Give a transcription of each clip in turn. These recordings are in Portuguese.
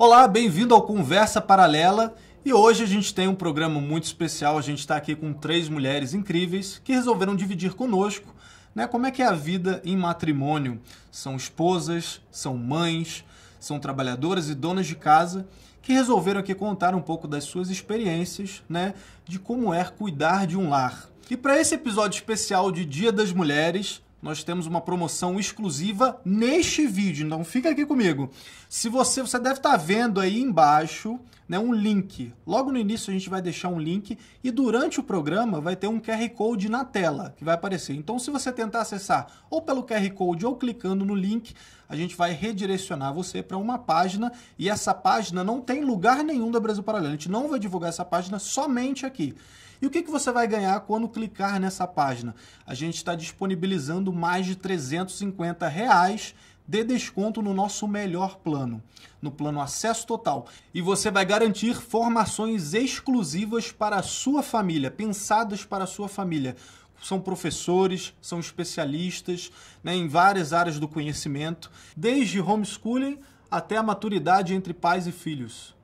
Olá, bem-vindo ao Conversa Paralela. E hoje a gente tem um programa muito especial. A gente está aqui com três mulheres incríveis que resolveram dividir conosco né, como é que é a vida em matrimônio. São esposas, são mães, são trabalhadoras e donas de casa que resolveram aqui contar um pouco das suas experiências né, de como é cuidar de um lar. E para esse episódio especial de Dia das Mulheres, nós temos uma promoção exclusiva neste vídeo. Então fica aqui comigo. Se você, você deve estar tá vendo aí embaixo, né, um link. Logo no início a gente vai deixar um link e durante o programa vai ter um QR Code na tela que vai aparecer. Então se você tentar acessar ou pelo QR Code ou clicando no link, a gente vai redirecionar você para uma página e essa página não tem lugar nenhum da Brasil Paralelo. A gente não vai divulgar essa página somente aqui. E o que, que você vai ganhar quando clicar nessa página? A gente está disponibilizando mais de 350 reais de desconto no nosso melhor plano, no plano acesso total. E você vai garantir formações exclusivas para a sua família, pensadas para a sua família são professores, são especialistas né, em várias áreas do conhecimento, desde homeschooling até a maturidade entre pais e filhos.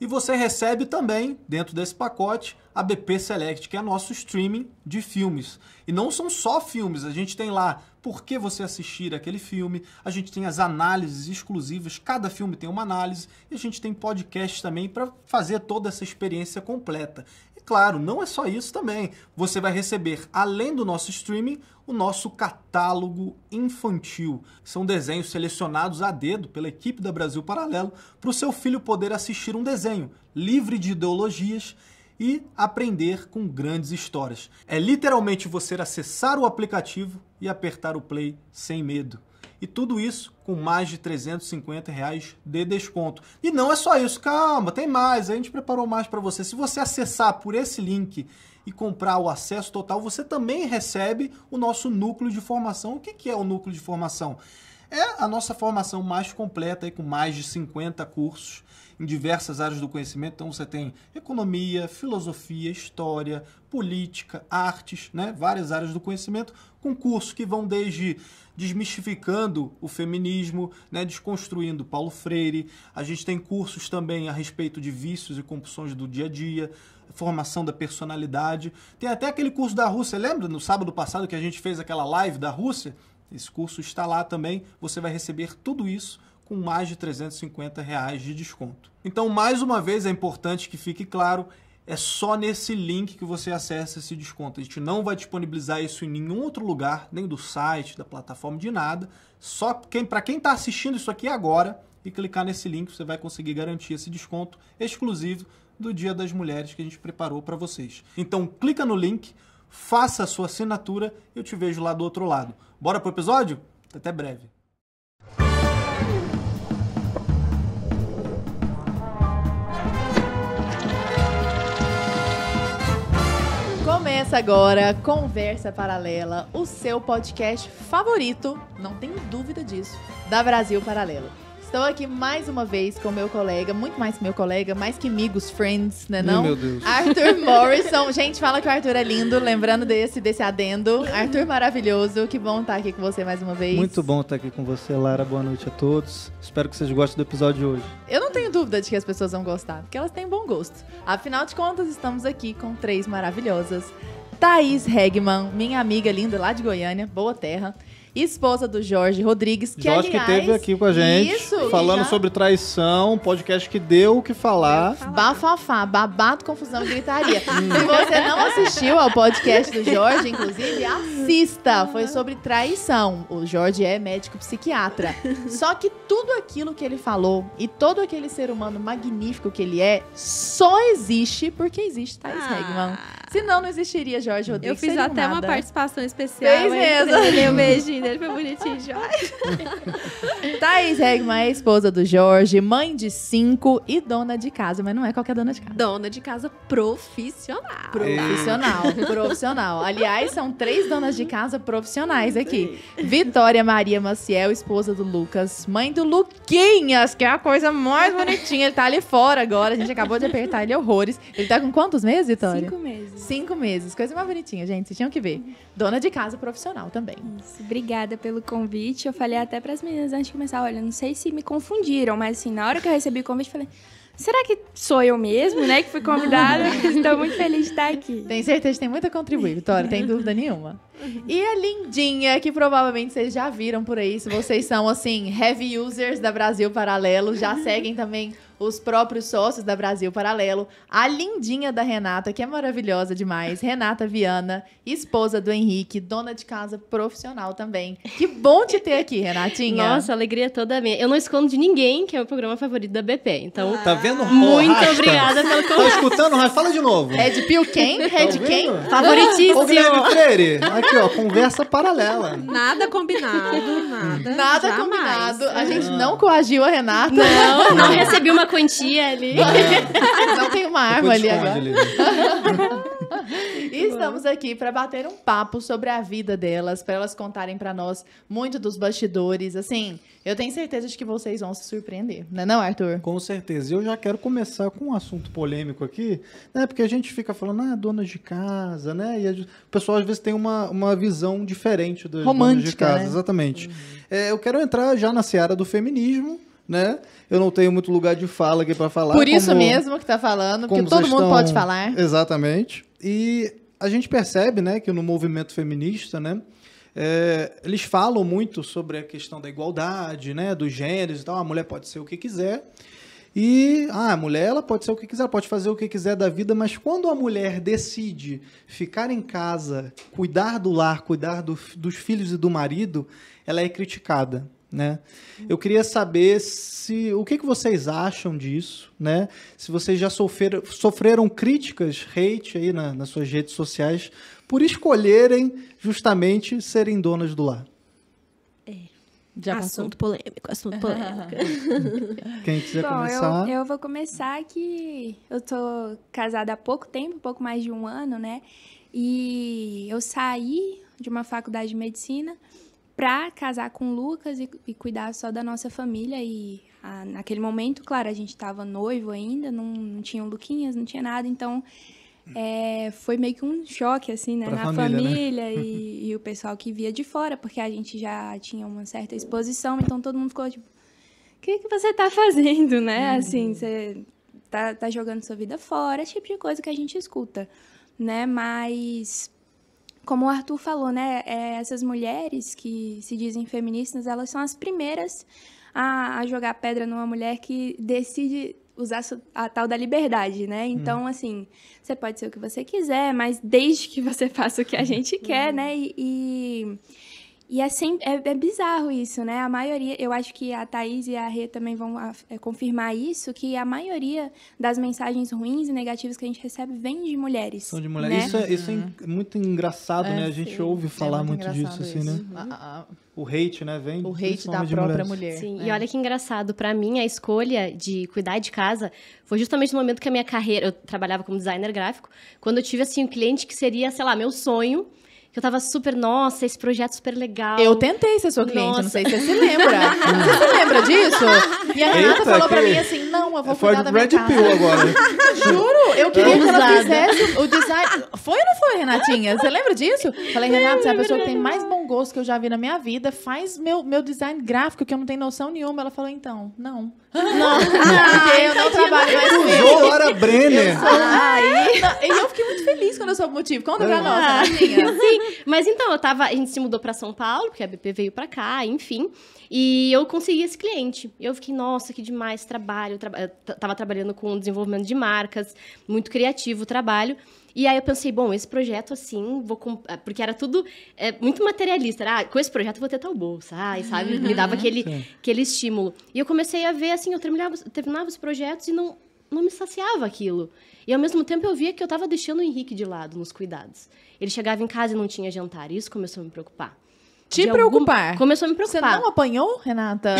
E você recebe também, dentro desse pacote, a BP Select, que é nosso streaming de filmes. E não são só filmes, a gente tem lá por que você assistir aquele filme, a gente tem as análises exclusivas, cada filme tem uma análise, e a gente tem podcast também para fazer toda essa experiência completa. E claro, não é só isso também. Você vai receber, além do nosso streaming, o nosso catálogo infantil. São desenhos selecionados a dedo pela equipe da Brasil Paralelo para o seu filho poder assistir um desenho livre de ideologias e aprender com grandes histórias. É literalmente você acessar o aplicativo e apertar o play sem medo. E tudo isso com mais de 350 reais de desconto. E não é só isso, calma, tem mais. A gente preparou mais para você. Se você acessar por esse link e comprar o acesso total, você também recebe o nosso núcleo de formação. O que é o núcleo de formação? É a nossa formação mais completa, aí, com mais de 50 cursos em diversas áreas do conhecimento. Então você tem economia, filosofia, história, política, artes, né? várias áreas do conhecimento, com cursos que vão desde desmistificando o feminismo, né? desconstruindo Paulo Freire. A gente tem cursos também a respeito de vícios e compulsões do dia a dia, formação da personalidade. Tem até aquele curso da Rússia, lembra no sábado passado que a gente fez aquela live da Rússia? Esse curso está lá também, você vai receber tudo isso com mais de 350 reais de desconto. Então, mais uma vez, é importante que fique claro, é só nesse link que você acessa esse desconto. A gente não vai disponibilizar isso em nenhum outro lugar, nem do site, da plataforma, de nada. Só quem, para quem está assistindo isso aqui agora e clicar nesse link, você vai conseguir garantir esse desconto exclusivo do Dia das Mulheres que a gente preparou para vocês. Então, clica no link, faça a sua assinatura, e eu te vejo lá do outro lado. Bora pro episódio? Até breve. Começa agora Conversa Paralela, o seu podcast favorito, não tenho dúvida disso, da Brasil Paralelo. Estou aqui mais uma vez com meu colega, muito mais que meu colega, mais que amigos, friends, né não? Meu Deus. Arthur Morrison. Gente, fala que o Arthur é lindo, lembrando desse, desse adendo. Arthur maravilhoso, que bom estar aqui com você mais uma vez. Muito bom estar aqui com você, Lara. Boa noite a todos. Espero que vocês gostem do episódio de hoje. Eu não tenho dúvida de que as pessoas vão gostar, porque elas têm bom gosto. Afinal de contas, estamos aqui com três maravilhosas. Thaís Regman, minha amiga linda lá de Goiânia, boa terra esposa do Jorge Rodrigues, que Jorge aliás, que teve aqui com a gente, isso, falando já... sobre traição, podcast que deu o que falar. Bafafá, babado, confusão, gritaria. Se você não assistiu ao podcast do Jorge, inclusive, assista. Foi sobre traição. O Jorge é médico psiquiatra. Só que tudo aquilo que ele falou e todo aquele ser humano magnífico que ele é, só existe porque existe Thais ah. Senão não existiria Jorge Rodrigues. Eu fiz até uma participação especial. Fez mesmo. Um beijinho dele foi bonitinho, Jorge. Thaís Regma é esposa do Jorge, mãe de cinco e dona de casa, mas não é qualquer dona de casa. Dona de casa profissional. Profissional, profissional. Aliás, são três donas de casa profissionais aqui. Vitória Maria Maciel, esposa do Lucas, mãe do Luquinhas, que é a coisa mais bonitinha. Ele tá ali fora agora, a gente acabou de apertar ele horrores. Ele tá com quantos meses, Vitória? Cinco meses. Cinco meses, coisa mais bonitinha, gente. Vocês tinham que ver. Dona de casa profissional também. Isso, obrigada obrigada pelo convite. Eu falei até para as meninas antes de começar, olha, não sei se me confundiram, mas assim, na hora que eu recebi o convite, falei, será que sou eu mesmo, né, que fui convidada? Estou muito feliz de estar aqui. Tem certeza, tem muito a contribuir, Vitória, tem dúvida nenhuma. E a lindinha, que provavelmente vocês já viram por aí, se vocês são, assim, heavy users da Brasil Paralelo, já uhum. seguem também os próprios sócios da Brasil Paralelo, a lindinha da Renata, que é maravilhosa demais, Renata Viana, esposa do Henrique, dona de casa profissional também. Que bom te ter aqui, Renatinha. Nossa, alegria é toda minha. Eu não escondo de ninguém que é o programa favorito da BP, então... Ah. Tá vendo? Muito Rasta. obrigada pelo convite. Tá escutando? Fala de novo. É de Pio quem? É tá de quem? Favoritíssimo. Ô, Guilherme Freire, aqui, ó, conversa paralela. Nada combinado, nada. Nada jamais. combinado. A gente não coagiu a Renata. Não, não recebi uma quantia ali. É. Não tem uma arma ali agora. Ali. e estamos aqui para bater um papo sobre a vida delas, para elas contarem para nós muito dos bastidores. Assim, eu tenho certeza de que vocês vão se surpreender, não é não, Arthur? Com certeza. Eu já quero começar com um assunto polêmico aqui, né? Porque a gente fica falando, ah, dona de casa, né? E o pessoal às vezes tem uma, uma visão diferente das Romântica, de casa. Né? Exatamente. Uhum. É, eu quero entrar já na seara do feminismo né? Eu não tenho muito lugar de fala aqui para falar. Por isso como, mesmo que está falando, porque todo mundo estão... pode falar. Exatamente. E a gente percebe, né, que no movimento feminista, né, é, eles falam muito sobre a questão da igualdade, né, dos gêneros e tal. A mulher pode ser o que quiser. E ah, a mulher ela pode ser o que quiser, pode fazer o que quiser da vida, mas quando a mulher decide ficar em casa, cuidar do lar, cuidar do, dos filhos e do marido, ela é criticada né? Eu queria saber se o que, que vocês acham disso, né? Se vocês já sofreram, sofreram críticas, hate aí na, nas suas redes sociais por escolherem justamente serem donas do lar. É. Já assunto passou. polêmico, assunto polêmico. Quem quiser Bom, começar. Eu, eu vou começar que eu tô casada há pouco tempo, pouco mais de um ano, né? E eu saí de uma faculdade de medicina para casar com o Lucas e, e, cuidar só da nossa família. E a, naquele momento, claro, a gente estava noivo ainda, não, não tinha o Luquinhas, não tinha nada, então é, foi meio que um choque, assim, né? Pra na família, né? família né? E, e, o pessoal que via de fora, porque a gente já tinha uma certa exposição, então todo mundo ficou tipo, o que, que você tá fazendo, né? Uhum. Assim, você tá, tá jogando sua vida fora, esse tipo de coisa que a gente escuta, né? Mas como o Arthur falou, né, é, essas mulheres que se dizem feministas, elas são as primeiras a, a jogar pedra numa mulher que decide usar a tal da liberdade, né? Hum. Então, hum. assim, você pode ser o que você quiser, mas desde que você faça o que a hum. gente quer, hum. né? E, e, e é, é, é, bizarro isso, né? A maioria, eu acho que a Thaís e a Rê também vão ah, é, confirmar isso, que a maioria das mensagens ruins e negativas que a gente recebe vem de mulheres. São de mulheres. Né? Isso, é, isso é muito engraçado, é, né? A gente sim. ouve é falar muito, muito disso, isso. assim, né? Uhum. Ah, ah, o hate, né? Vem o hate da própria mulheres. mulher. Sim, é. e olha que engraçado. Para mim, a escolha de cuidar de casa foi justamente no momento que a minha carreira. Eu trabalhava como designer gráfico. Quando eu tive, assim, um cliente que seria, sei lá, meu sonho eu tava super, nossa, esse projeto super legal. Eu tentei ser sua cliente, nossa. não sei se você se lembra. você lembra disso? E a Renata Eita, falou que... pra mim assim, não, eu vou foi cuidar da minha Red casa. Pill agora. Juro, eu queria que ela fizesse o design. Foi ou não foi, Renatinha? Você lembra disso? Falei, Renata, você é a pessoa que tem mais bom gosto que eu já vi na minha vida, faz meu, meu design gráfico que eu não tenho noção nenhuma. Ela falou, então, não. Não, ah, não, então porque eu não tá trabalho mais com isso. Brenner. Eu ah, e eu fiquei muito feliz quando eu soube o motivo. Conta pra ah. nós, né, Sim, mas então, eu tava, a gente se mudou pra São Paulo, porque a BP veio pra cá, enfim. E eu consegui esse cliente. Eu fiquei, nossa, que demais trabalho. Eu tra... eu tava trabalhando com desenvolvimento de marcas, muito criativo o trabalho. E aí eu pensei, bom, esse projeto assim, vou comp... Eh, porque era tudo é, muito materialista. Era, ah, com esse projeto eu vou ter tal bolsa, ai, sabe? Uhum. Me dava aquele, aquele estímulo. E eu comecei a ver assim, eu terminava, terminava os projetos e não não me saciava aquilo. E ao mesmo tempo eu via que eu estava deixando o Henrique de lado nos cuidados. Ele chegava em casa e não tinha jantar, e isso começou a me preocupar te preocupar. Algum... Começou a me preocupar. Você não apanhou, Renata?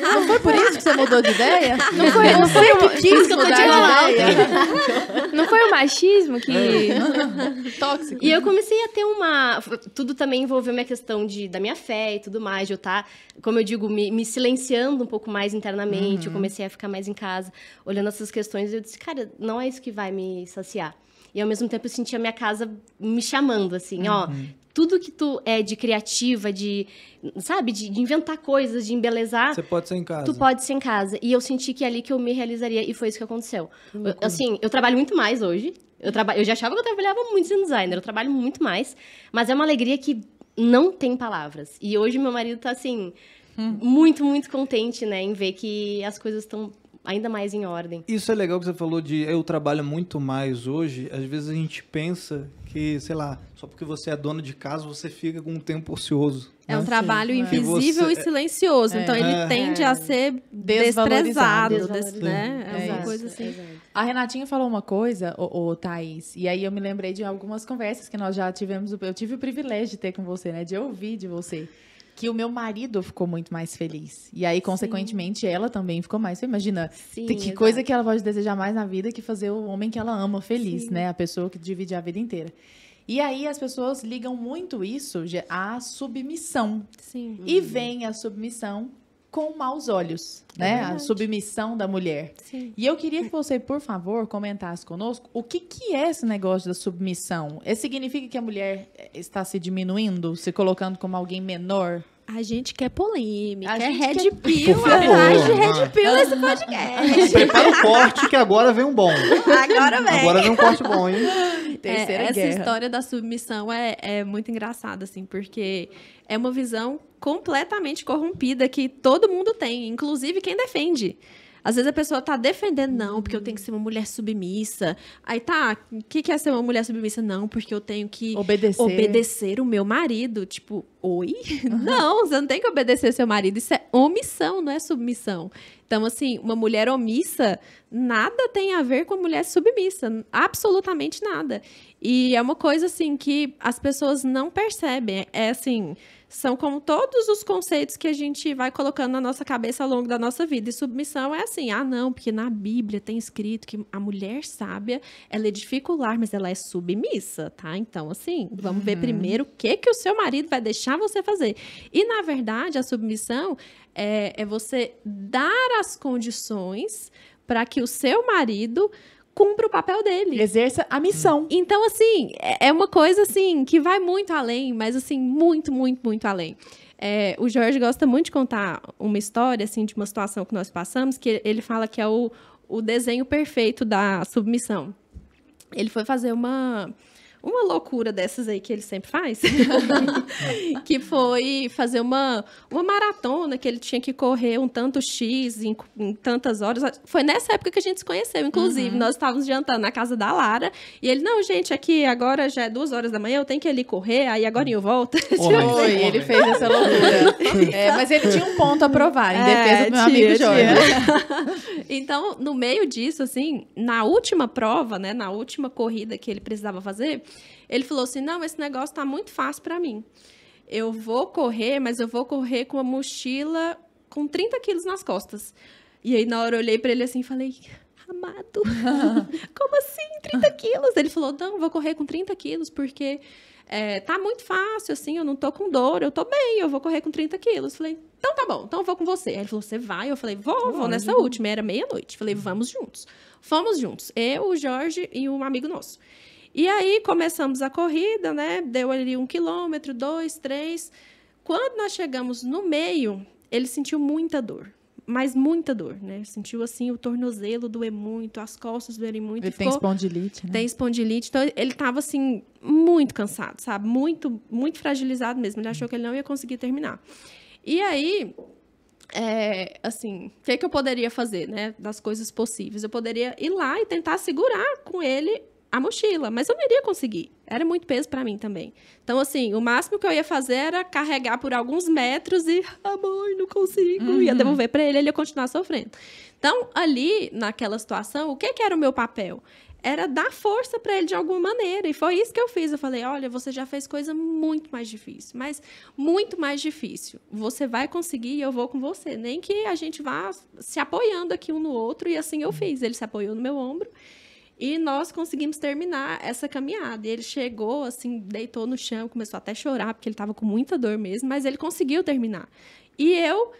não foi por isso que você mudou de ideia? Não foi, não foi, não foi o que eu que de não foi o machismo que... É. Tóxico. E eu comecei a ter uma... Tudo também envolveu minha questão de, da minha fé e tudo mais, de eu estar, tá, como eu digo, me, me silenciando um pouco mais internamente. Uhum. Eu comecei a ficar mais em casa, olhando essas questões. E eu disse, cara, não é isso que vai me saciar. E ao mesmo tempo eu sentia a minha casa me chamando, assim, uhum. ó, tudo que tu é de criativa, de, sabe, de, de, inventar coisas, de embelezar. Você pode ser em casa. Tu pode ser em casa. E eu senti que é ali que eu me realizaria e foi isso que aconteceu. assim, eu trabalho muito mais hoje. Eu, traba... eu já achava que eu trabalhava muito em designer, eu trabalho muito mais. Mas é uma alegria que não tem palavras. E hoje meu marido tá assim, hum. muito, muito contente, né, em ver que as coisas estão ainda mais em ordem. Isso é legal que você falou de eu trabalho muito mais hoje. Às vezes a gente pensa que, sei lá, só porque você é dona de casa, você fica com um tempo ocioso. É um né? trabalho Sim, invisível é. e silencioso. Então, é. Então ele é. tende a ser desprezado. Desvalorizado. Né? É, uma é coisa é assim. A Renatinha falou uma coisa, o, o Thaís, e aí eu me lembrei de algumas conversas que nós já tivemos. Eu tive o privilégio de ter com você, né? De ouvir de você que o meu marido ficou muito mais feliz. E aí, consequentemente, Sim. ela também ficou mais. Você imagina Sim, que exato. coisa que ela pode desejar mais na vida que fazer o homem que ela ama feliz, Sim. né? A pessoa que divide a vida inteira. E aí as pessoas ligam muito isso à submissão. Sim. E uhum. vem a submissão com maus olhos, é né? Verdade. a submissão da mulher. Sim. E eu queria que você, por favor, comentasse conosco o que, que é esse negócio da submissão. É, significa que a mulher eh, está se diminuindo, se colocando como alguém menor? A gente quer polêmica, a quer é red quer... pill, atrás de red ah. pill nesse podcast. Prepara o corte que agora vem um bom. Agora vem. Agora vem um corte bom, hein? Terceira é, essa guerra. história da submissão é, é muito engraçada, assim, porque é uma visão completamente corrompida que todo mundo tem, inclusive quem defende. Às vezes a pessoa tá defendendo, não, porque eu uhum. tenho que ser uma mulher submissa. Aí tá, o que, que é ser uma mulher submissa? Não, porque eu tenho que obedecer, obedecer o meu marido. Tipo, oi? Uhum. Não, você não tem que obedecer seu marido. Isso é omissão, não é submissão. Então, assim, uma mulher omissa nada tem a ver com a mulher submissa. Absolutamente nada. E é uma coisa, assim, que as pessoas não percebem. É, é assim são como todos os conceitos que a gente vai colocando na nossa cabeça ao longo da nossa vida. E submissão é assim: ah, não, porque na Bíblia tem escrito que a mulher sábia, ela edifica lar, mas ela é submissa, tá? Então, assim, vamos uhum. ver primeiro o que, que o seu marido vai deixar você fazer. E, na verdade, a submissão é, é você dar as condições para que o seu marido cumpra o papel dele. Exerça a missão. Então, assim, é, é uma coisa assim que vai muito além, mas assim, muito, muito, muito além. É, o Jorge gosta muito de contar uma história, assim, de uma situação que nós passamos, que ele fala que é o, o desenho perfeito da submissão. Ele foi fazer uma uma loucura dessas aí que ele sempre faz, que foi fazer uma, uma maratona que ele tinha que correr um tanto X em, em tantas horas. Foi nessa época que a gente se conheceu, inclusive. Uhum. Nós estávamos jantando na casa da Lara e ele, não, gente, aqui agora já é duas horas da manhã, eu tenho que ali correr, aí agora eu volto. Tipo, foi, ele fez essa loucura. é, mas ele tinha um ponto a provar, em é, defesa é, do meu amigo Jorge. então, no meio disso, assim, na última prova, né, na última corrida que ele precisava fazer, ele falou assim: não, esse negócio está muito fácil para mim. Eu vou correr, mas eu vou correr com a mochila com 30 quilos nas costas. E aí, na hora, eu olhei para ele assim e falei: amado, como assim 30 quilos? Ele falou: não, vou correr com 30 quilos porque é, tá muito fácil, assim, eu não tô com dor, eu tô bem, eu vou correr com 30 quilos. Falei, então tá bom, então eu vou com você. Aí ele falou, você vai? Eu falei, vou, vou, vou nessa última. Era meia-noite. Falei, vamos juntos. Fomos juntos. Eu, o Jorge e um amigo nosso. E aí começamos a corrida, né? Deu ali um quilômetro, dois, três. Quando nós chegamos no meio, ele sentiu muita dor. Mas muita dor, né? Sentiu assim o tornozelo doer muito, as costas doerem muito. Ele ficou... tem espondilite, né? Tem espondilite. Então ele estava assim, muito cansado, sabe? Muito, muito fragilizado mesmo. Ele achou que ele não ia conseguir terminar. E aí, é, assim, o que, que, eu poderia fazer, né? Das coisas possíveis. Eu poderia ir lá e tentar segurar com ele a mochila, mas eu não iria conseguir. Era muito peso para mim também. Então, assim, o máximo que eu ia fazer era carregar por alguns metros e, ah, mãe, não consigo. Uhum. Ia devolver para ele, ele ia continuar sofrendo. Então, ali, naquela situação, o que, que era o meu papel? Era dar força para ele de alguma maneira. E foi isso que eu fiz. Eu falei: olha, você já fez coisa muito mais difícil, mas muito mais difícil. Você vai conseguir e eu vou com você. Nem que a gente vá se apoiando aqui um no outro. E assim eu fiz. Ele se apoiou no meu ombro e nós conseguimos terminar essa caminhada. E ele chegou, assim, deitou no chão, começou até a chorar, porque ele estava com muita dor mesmo, mas ele conseguiu terminar. E eu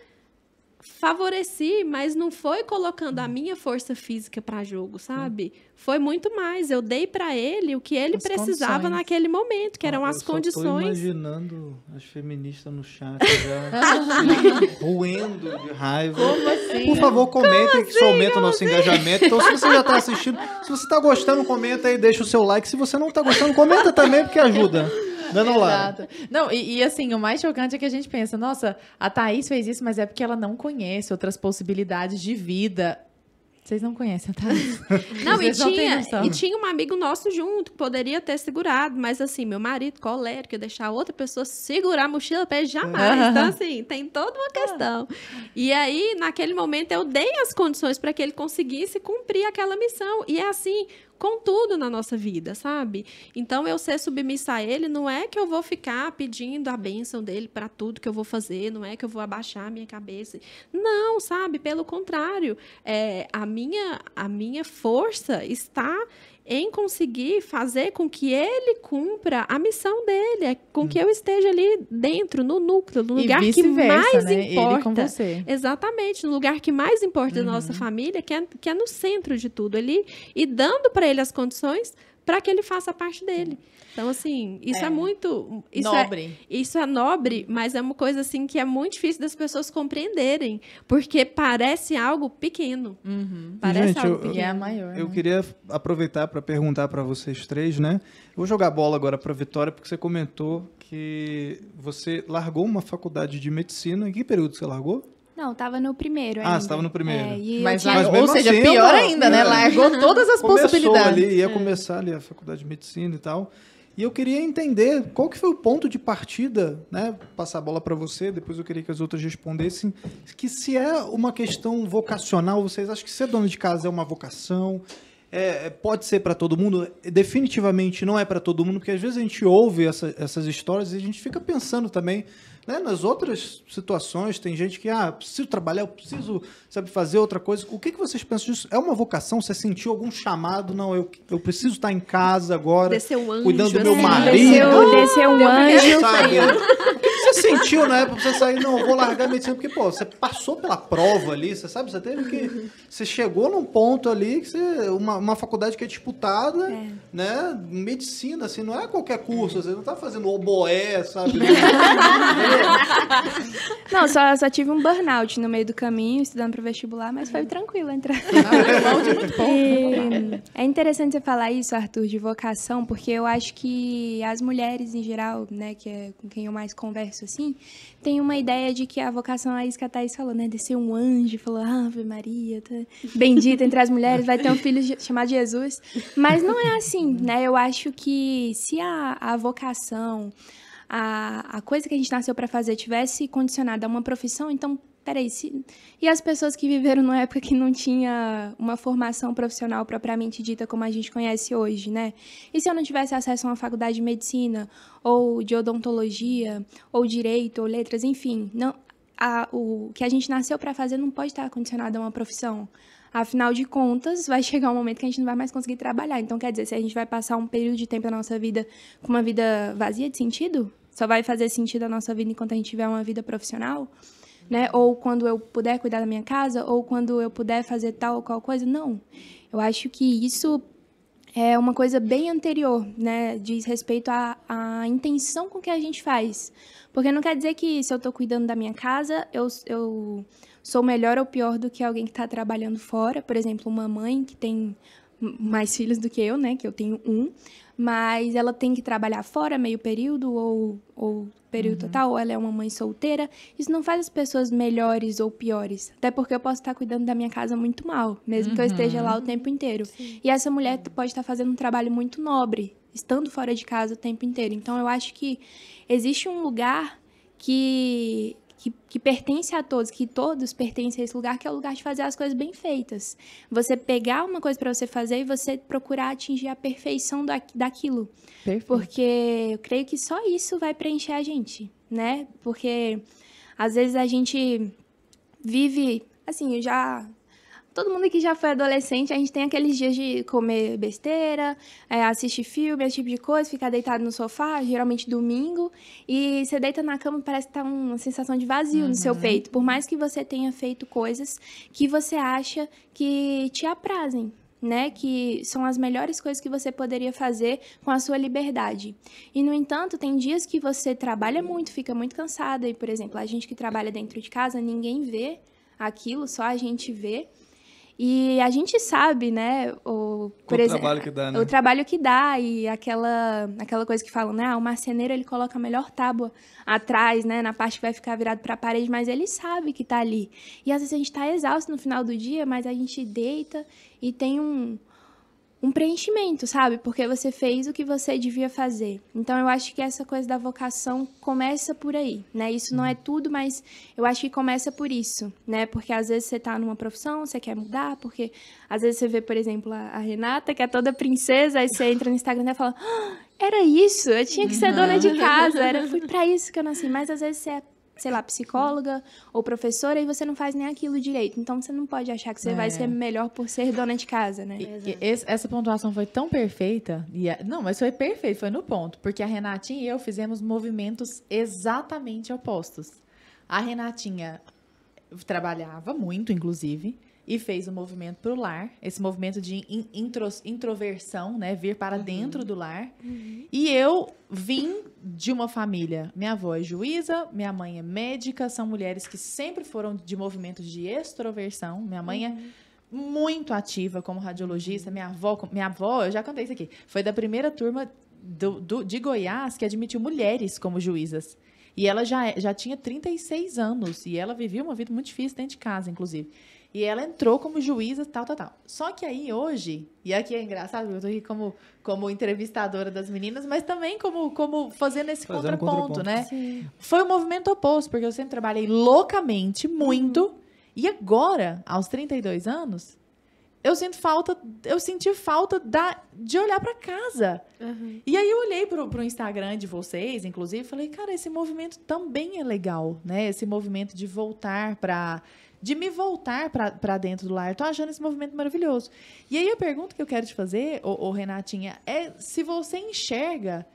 favoreci, mas não foi colocando a minha força física para jogo, sabe? Foi muito mais. Eu dei para ele o que ele as precisava condições. naquele momento, que ah, eram as condições. Estou imaginando as feministas no chat já ruendo de raiva. Como assim? Por favor, comentem que isso assim? aumenta o nosso assim? engajamento. Então, se você já está assistindo, se você está gostando, comenta aí, deixa o seu like. Se você não está gostando, comenta também, porque ajuda. Não, não, Exato. Não, e, e, assim, o mais chocante é que a gente pensa, nossa, a Thaís fez isso, mas é porque ela não conhece outras possibilidades de vida. Vocês não conhecem a Thaís. não, e, não tinha, e tinha um amigo nosso junto, que poderia ter segurado, mas assim, meu marido, colérico, deixar outra pessoa segurar a mochila pé jamais. Então, assim, tem toda uma questão. E aí, naquele momento, eu dei as condições para que ele conseguisse cumprir aquela missão. E é assim, com tudo na nossa vida, sabe? Então eu ser submissa a ele não é que eu vou ficar pedindo a bênção dele para tudo que eu vou fazer, não é que eu vou abaixar a minha cabeça. Não, sabe? Pelo contrário, é, a minha a minha força está em conseguir fazer com que ele cumpra a missão dele, é com que eu esteja ali dentro, no núcleo, no lugar que mais né? importa. Exatamente, no lugar que mais importa uhum. da nossa uhum. família, que é, que é no centro de tudo ali, e dando para ele as condições para que ele faça a parte dele. Então, assim, isso é, é muito. Isso é nobre. É, isso é nobre, mas é uma coisa assim que é muito difícil das pessoas compreenderem. Porque parece algo pequeno. Uhum. Parece Gente, algo pequeno. Eu, é maior. Eu né? queria aproveitar para perguntar para vocês três, né? vou jogar bola agora para Vitória, porque você comentou que você largou uma faculdade de medicina. Em que período você largou? Não, tava no primeiro ah, ainda. Ah, você no primeiro. É, mas, tinha... mas ou seja, assim, pior ainda, né? É. Largou todas as Começou possibilidades. Ali, ia é. começar ali a faculdade de medicina e tal. E eu queria entender qual que foi o ponto de partida, né? Passar a bola para você, depois eu queria que as outras respondessem. Que se é uma questão vocacional, vocês acham que ser dono de casa é uma vocação? É, é pode ser para todo mundo? Definitivamente não é para todo mundo, porque às vezes a gente ouve essa, essas histórias e a gente fica pensando também né? Nas outras situações, tem gente que, ah, preciso trabalhar, eu preciso, sabe, fazer outra coisa. O que, que vocês pensam disso? É uma vocação? Você sentiu algum chamado? Não, eu, eu preciso estar em casa agora, desceu um anjo, cuidando do meu assim, marido. Desceu, desceu um anjo, sabe? você sentiu na né, época você sair, não, vou largar a medicina, porque, pô, você passou pela prova ali, você sabe, você teve que. Você chegou num ponto ali que você, uma, uma faculdade que é disputada, é. né? Medicina, assim, não é qualquer curso, você não tá fazendo oboé, sabe? não, só, só tive um burnout no meio do caminho, estudando pro vestibular, mas foi tranquilo entrar. Ah, é, é, é interessante você falar isso, Arthur, de vocação, porque eu acho que as mulheres em geral, né, que é com quem eu mais converso, complexo assim, tem uma ideia de que a vocação é isso que a Thaís falou, né? Descer um anjo, falou, Ave Maria, tá bendita entre as mulheres, vai ter um filho chamado Jesus. Mas não é assim, né? Eu acho que se a, a vocação, a, a coisa que a gente nasceu para fazer tivesse condicionada a uma profissão, então peraí, se... e as pessoas que viveram numa época que não tinha uma formação profissional propriamente dita como a gente conhece hoje, né? E se eu não tivesse acesso a uma faculdade de medicina, ou de odontologia, ou direito, ou letras, enfim, não, a, o que a gente nasceu para fazer não pode estar condicionado a uma profissão. Afinal de contas, vai chegar um momento que a gente não vai mais conseguir trabalhar. Então, quer dizer, se a gente vai passar um período de tempo da nossa vida com uma vida vazia de sentido, só vai fazer sentido a nossa vida enquanto a gente tiver uma vida profissional, né? Ou quando eu puder cuidar da minha casa, ou quando eu puder fazer tal ou qual coisa. Não. Eu acho que isso é uma coisa bem anterior, né? Diz respeito à, à intenção com que a gente faz. Porque não quer dizer que se eu estou cuidando da minha casa, eu, eu sou melhor ou pior do que alguém que está trabalhando fora. Por exemplo, uma mãe que tem mais filhos do que eu, né? Que eu tenho um. Mas ela tem que trabalhar fora meio período ou, ou período uhum. total, ou ela é uma mãe solteira. Isso não faz as pessoas melhores ou piores. Até porque eu posso estar cuidando da minha casa muito mal, mesmo uhum. que eu esteja lá o uhum. tempo inteiro. Sim. E essa mulher pode estar fazendo um trabalho muito nobre, estando fora de casa o tempo inteiro. Então eu acho que existe um lugar que que, que pertence a todos, que todos pertencem a esse lugar, que é o lugar de fazer as coisas bem feitas. Você pegar uma coisa para você fazer e você procurar atingir a perfeição da, daquilo. Perfeito. Porque eu creio que só isso vai preencher a gente, né? Porque às vezes a gente vive assim, eu já todo mundo que já foi adolescente, a gente tem aqueles dias de comer besteira, é, assistir filme, esse tipo de coisa, ficar deitado no sofá, geralmente domingo, e você deita na cama parece que tá uma sensação de vazio uhum. no seu uhum. peito, por mais que você tenha feito coisas que você acha que te aprazem, né, que são as melhores coisas que você poderia fazer com a sua liberdade. E no entanto, tem dias que você trabalha muito, fica muito cansada e, por exemplo, a gente que trabalha dentro de casa, ninguém vê aquilo, só a gente vê. E a gente sabe, né, o, por o exemplo, trabalho que dá, né? O trabalho que dá e aquela aquela coisa que falam, né, ah, o marceneiro ele coloca a melhor tábua atrás, né, na parte que vai ficar virado para a parede, mas ele sabe que está ali. E às vezes a gente está exausto no final do dia, mas a gente deita e tem um um preenchimento, sabe? Porque você fez o que você devia fazer. Então eu acho que essa coisa da vocação começa por aí, né? Isso não é uhum. tudo, mas eu acho que começa por isso, né? Porque às vezes você tá numa profissão, você quer mudar, porque às vezes você vê, por exemplo, a Renata, que é toda princesa, aí você entra no Instagram e fala: ah, "Era isso, eu tinha que ser dona de uhum. casa, era fui para isso que eu nasci". Mas às vezes você é sei lá, psicóloga ou professora e você não faz nem aquilo direito. Então você não pode achar que você é. vai ser melhor por ser dona de casa, né? E, esse, essa pontuação foi tão perfeita. E a, é, não, mas foi perfeito, foi no ponto. Porque a Renatinha e eu fizemos movimentos exatamente opostos. A Renatinha trabalhava muito, inclusive e fez o um movimento para o lar, esse movimento de intros, introversão, né, vir para uhum. dentro do lar. Uhum. E eu vim de uma família, minha avó é juíza, minha mãe é médica, são mulheres que sempre foram de movimentos de extroversão. Minha mãe é uhum. é muito ativa como radiologista, uhum. minha avó, minha avó, eu já contei isso aqui, foi da primeira turma do, do, de Goiás que admitiu mulheres como juízas. E ela já, é, já tinha 36 anos e ela vivia uma vida muito difícil dentro de casa, inclusive. E ela entrou como juíza, tal, tal, tal. Só que aí hoje, e aqui é engraçado, eu tô aqui como, como entrevistadora das meninas, mas também como, como fazendo esse fazendo contraponto, contraponto, né? Sim. Foi o um movimento oposto, porque eu sempre trabalhei loucamente, muito. E agora, aos 32 anos, eu sinto falta, eu senti falta da, de olhar para casa. Uhum. E aí eu olhei pro, pro Instagram de vocês, inclusive, e falei, cara, esse movimento também é legal, né? Esse movimento de voltar para de me voltar para dentro do lar. Estou achando esse movimento maravilhoso. E aí a pergunta que eu quero te fazer, ô, ô, Renatinha, é se você enxerga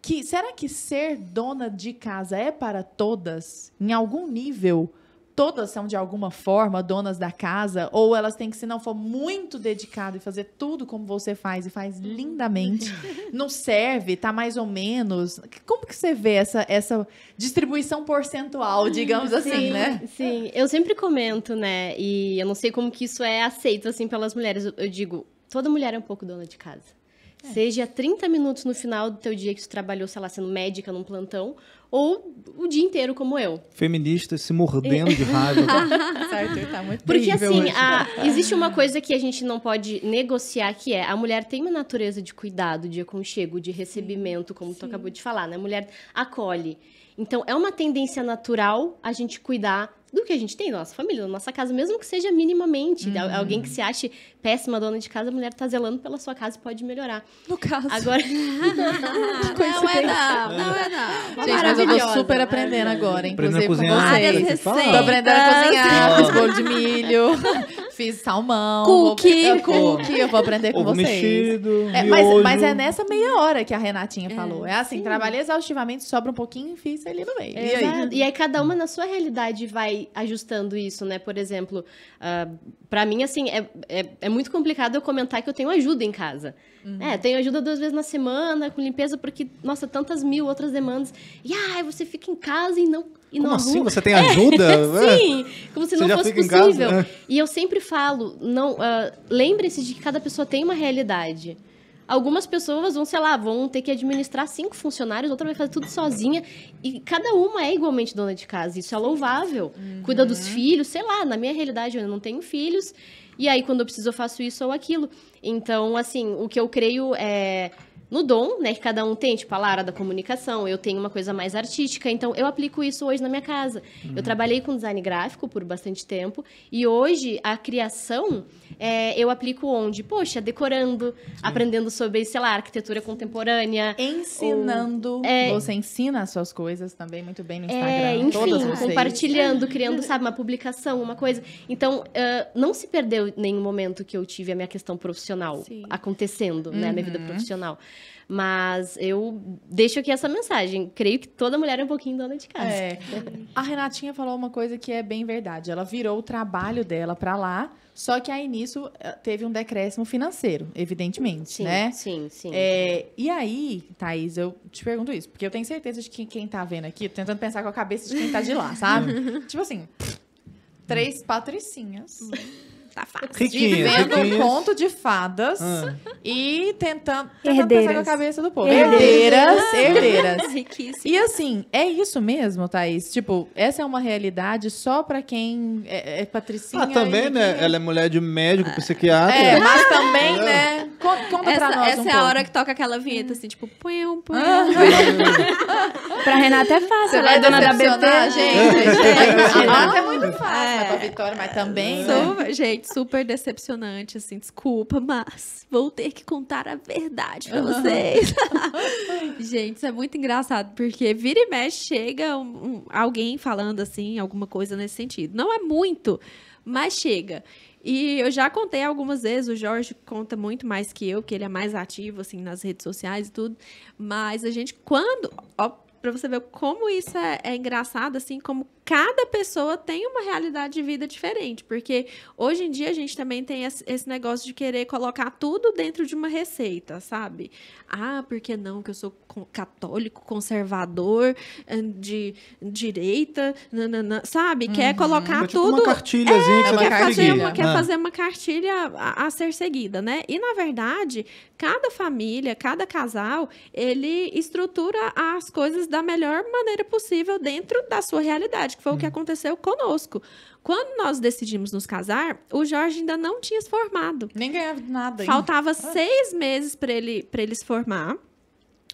que será que ser dona de casa é para todas em algum nível? todas são de alguma forma donas da casa, ou elas têm que, se não for muito dedicado e fazer tudo como você faz e faz uhum. lindamente, não serve, tá mais ou menos. Como que você vê essa, essa distribuição percentual, digamos assim, né? Sim, eu sempre comento, né? E eu não sei como que isso é aceito assim pelas mulheres. Eu, eu digo, toda mulher é um pouco dona de casa. É. Seja 30 minutos no final do teu dia que tu trabalhou, sei lá, sendo médica num plantão, ou o dia inteiro como eu. Feminista se mordendo de raiva. certo, tá muito Porque assim, a, existe uma coisa que a gente não pode negociar, que é a mulher tem uma natureza de cuidado, de aconchego, de recebimento, como Sim. tu acabou de falar, né? A mulher acolhe. Então, é uma tendência natural a gente cuidar do que a gente tem na nossa família, na nossa casa, mesmo que seja minimamente. Uhum. Alguém que uhum. se ache péssima dona de casa, a mulher tá zelando pela sua casa e pode melhorar. No caso. Agora. não é não, não é não. Gente, mas eu tô super né? aprendendo agora, inclusive com vocês. Tô aprendendo a cozinhar, fiz bolo de milho. Fiz salmão. Cookie. Vou, eu, é, cookie, eu vou aprender com vocês. Mexido, é, mas, mas, é nessa meia hora que a Renatinha é, falou. É assim, sim. trabalha exaustivamente, sobra um pouquinho e fiz ali no meio. É, e, aí? e aí cada uma na sua realidade vai ajustando isso, né? Por exemplo, uh, ah, para mim, assim, é, é, é muito complicado eu comentar que eu tenho ajuda em casa. Uhum. É, tenho ajuda duas vezes na semana com limpeza, porque, nossa, tantas mil outras demandas. E ai, você fica em casa e não. E como não assim? Você tem ajuda? É, sim, como se você não fosse possível. Casa, né? E eu sempre falo, não, uh, lembre-se de que cada pessoa tem uma realidade algumas pessoas vão, sei lá, vão ter que administrar cinco funcionários, outra vai fazer tudo sozinha. E cada uma é igualmente dona de casa. Isso é louvável. Uhum. Cuida dos filhos, sei lá, na minha realidade eu não tenho filhos. E aí, quando eu preciso, eu faço isso ou aquilo. Então, assim, o que eu creio é no dom, né, que cada um tem, tipo a Lara da comunicação, eu tenho uma coisa mais artística, então eu aplico isso hoje na minha casa. Uhum. Eu trabalhei com design gráfico por bastante tempo e hoje a criação é, eu aplico onde? Poxa, decorando, Sim. aprendendo sobre, sei lá, arquitetura contemporânea. Ensinando. Ou, é, você ensina as suas coisas também muito bem no é, Instagram. É, enfim, compartilhando, criando, sabe, uma publicação, uma coisa. Então, uh, não se perdeu nenhum momento que eu tive a minha questão profissional Sim. acontecendo, né, minha vida uhum. profissional. Mas eu deixo aqui essa mensagem. Creio que toda mulher é um pouquinho dona de casa. É. A Renatinha falou uma coisa que é bem verdade. Ela virou o trabalho dela para lá, só que aí nisso eh, teve um decréscimo financeiro, evidentemente, sim, né? Sim, sim. É, e aí, Thaís, eu te pergunto isso, porque eu tenho certeza de que quem tá vendo aqui, tentando pensar com a cabeça de quem tá de lá, sabe? tipo assim, três patricinhas. Uhum tá fácil. Vivendo um conto de fadas ah. e tentando, tentando pensar com a cabeça do povo. Herdeiras, herdeiras. Riquíssimas. E assim, é isso mesmo, Thaís? Tipo, essa é uma realidade só pra quem é, é patricinha. Ah, também, né? Ela é mulher de médico, psiquiatra. É, mas também, né? É. Conta essa, pra nós Essa um é pouco. a hora que toca aquela vinheta, assim, tipo, punhão, punhão. Ah. É- pra Renata é fácil, Você né? vai dona da BP. gente. gente. Renata é muito fácil, né, é. pra Vitória, mas também, Sou, é. né? Gente, super decepcionante, assim, desculpa, mas vou ter que contar a verdade pra vocês. gente, isso é muito engraçado, porque vira e mexe, chega um, um, alguém falando, assim, alguma coisa nesse sentido. Não é muito, mas chega. E eu já contei algumas vezes, o Jorge conta muito mais que eu, que ele é mais ativo, assim, nas redes sociais e tudo. Mas a gente, quando... Ó, pra você ver como isso é, é engraçado, assim, como cada pessoa tem uma realidade de vida diferente, porque hoje em dia a gente também tem esse negócio de querer colocar tudo dentro de uma receita, sabe? Ah, por que não? Que eu sou católico, conservador, de direita, nanana, sabe? Uhum. Quer colocar é tipo tudo. Uma é, quer, fazer uma, quer ah. fazer uma cartilha a, a ser seguida, né? E na verdade, cada família, cada casal, ele estrutura as coisas da melhor maneira possível dentro da sua realidade que foi hum. o que hum. aconteceu conosco. Quando nós decidimos nos casar, o Jorge ainda não tinha se formado. Nem ganhava nada. Ainda. Faltava ah. seis meses para ele, pra ele se formar.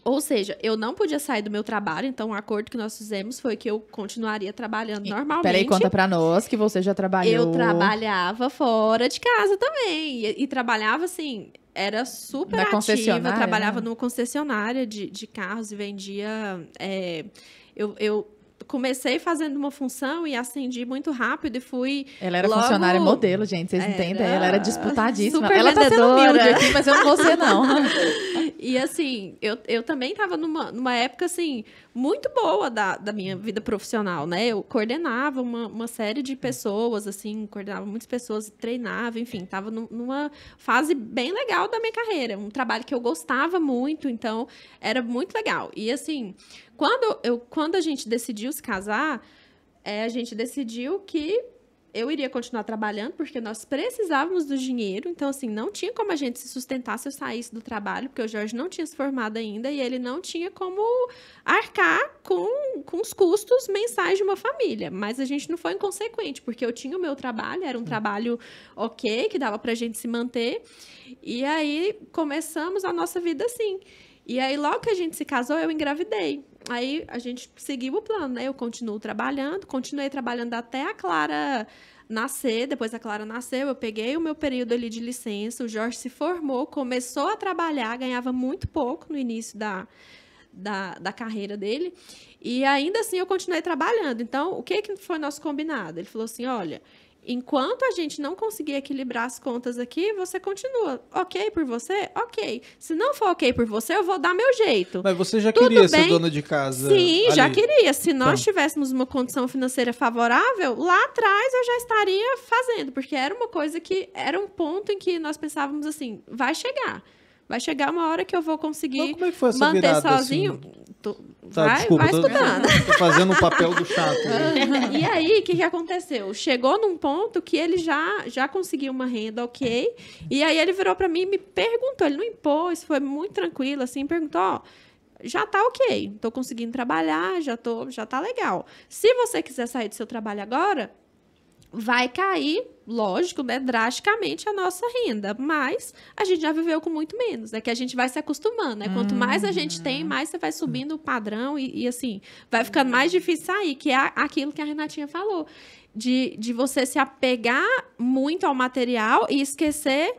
Ou seja, eu não podia sair do meu trabalho, então o acordo que nós fizemos foi que eu continuaria trabalhando e, normalmente. Peraí, conta pra nós que você já trabalhou. Eu trabalhava fora de casa também. E, e trabalhava assim, era super da ativa. Trabalhava né? numa concessionária de, de carros e vendia. É, eu, eu comecei fazendo uma função e ascendi muito rápido e fui. Ela era logo... funcionária modelo, gente, vocês era... entendem? Ela era disputadíssima. Super ela vendedora. tá sendo humilde aqui, mas eu não vou ser, não. e assim, eu, eu também estava numa, numa época assim, muito boa da, da minha vida profissional, né? Eu coordenava uma, uma série de pessoas, assim, coordenava muitas pessoas, treinava, enfim, estava numa fase bem legal da minha carreira. Um trabalho que eu gostava muito, então era muito legal. E assim, quando, eu, quando a gente decidiu se casar, é, a gente decidiu que eu iria continuar trabalhando, porque nós precisávamos do dinheiro. Então, assim, não tinha como a gente se sustentar se eu saísse do trabalho, porque o Jorge não tinha se formado ainda e ele não tinha como arcar com, com os custos mensais de uma família. Mas a gente não foi inconsequente, porque eu tinha o meu trabalho, era um trabalho ok, que dava para a gente se manter. E aí começamos a nossa vida assim. E aí, logo que a gente se casou, eu engravidei aí a gente seguiu o plano, né? Eu continuo trabalhando, continuei trabalhando até a Clara nascer, depois a Clara nasceu, eu peguei o meu período ali de licença, o Jorge se formou, começou a trabalhar, ganhava muito pouco no início da, da, da carreira dele, e ainda assim eu continuei trabalhando. Então, o que, que foi nosso combinado? Ele falou assim, olha, Enquanto a gente não conseguir equilibrar as contas aqui, você continua. Ok por você? Ok. Se não for ok por você, eu vou dar meu jeito. Mas você já Tudo queria bem? ser dona de casa? Sim, ali. já queria. Se tá. nós então. tivéssemos uma condição financeira favorável, lá atrás eu já estaria fazendo, porque era uma coisa que era um ponto em que nós pensávamos assim: vai chegar. Vai chegar uma hora que eu vou conseguir então, é manter virada, assim? sozinho. Assim? Tô... Tá, vai, desculpa, vai tô, Tô fazendo o papel do chato. e aí, o que, que aconteceu? Chegou num ponto que ele já, já conseguiu uma renda ok. E aí ele virou para mim e me perguntou. Ele não impôs, foi muito tranquilo, assim, perguntou, ó, já tá ok, tô conseguindo trabalhar, já, tô, já tá legal. Se você quiser sair do seu trabalho agora, vai cair, lógico, né, drasticamente a nossa renda, mas a gente já viveu com muito menos, é que a gente vai se acostumando, né? Quanto mais a gente tem, hum. mais você vai subindo o padrão e, e assim, vai ficando mais difícil sair, que é aquilo que a Renatinha falou, de, de você se apegar muito ao material e esquecer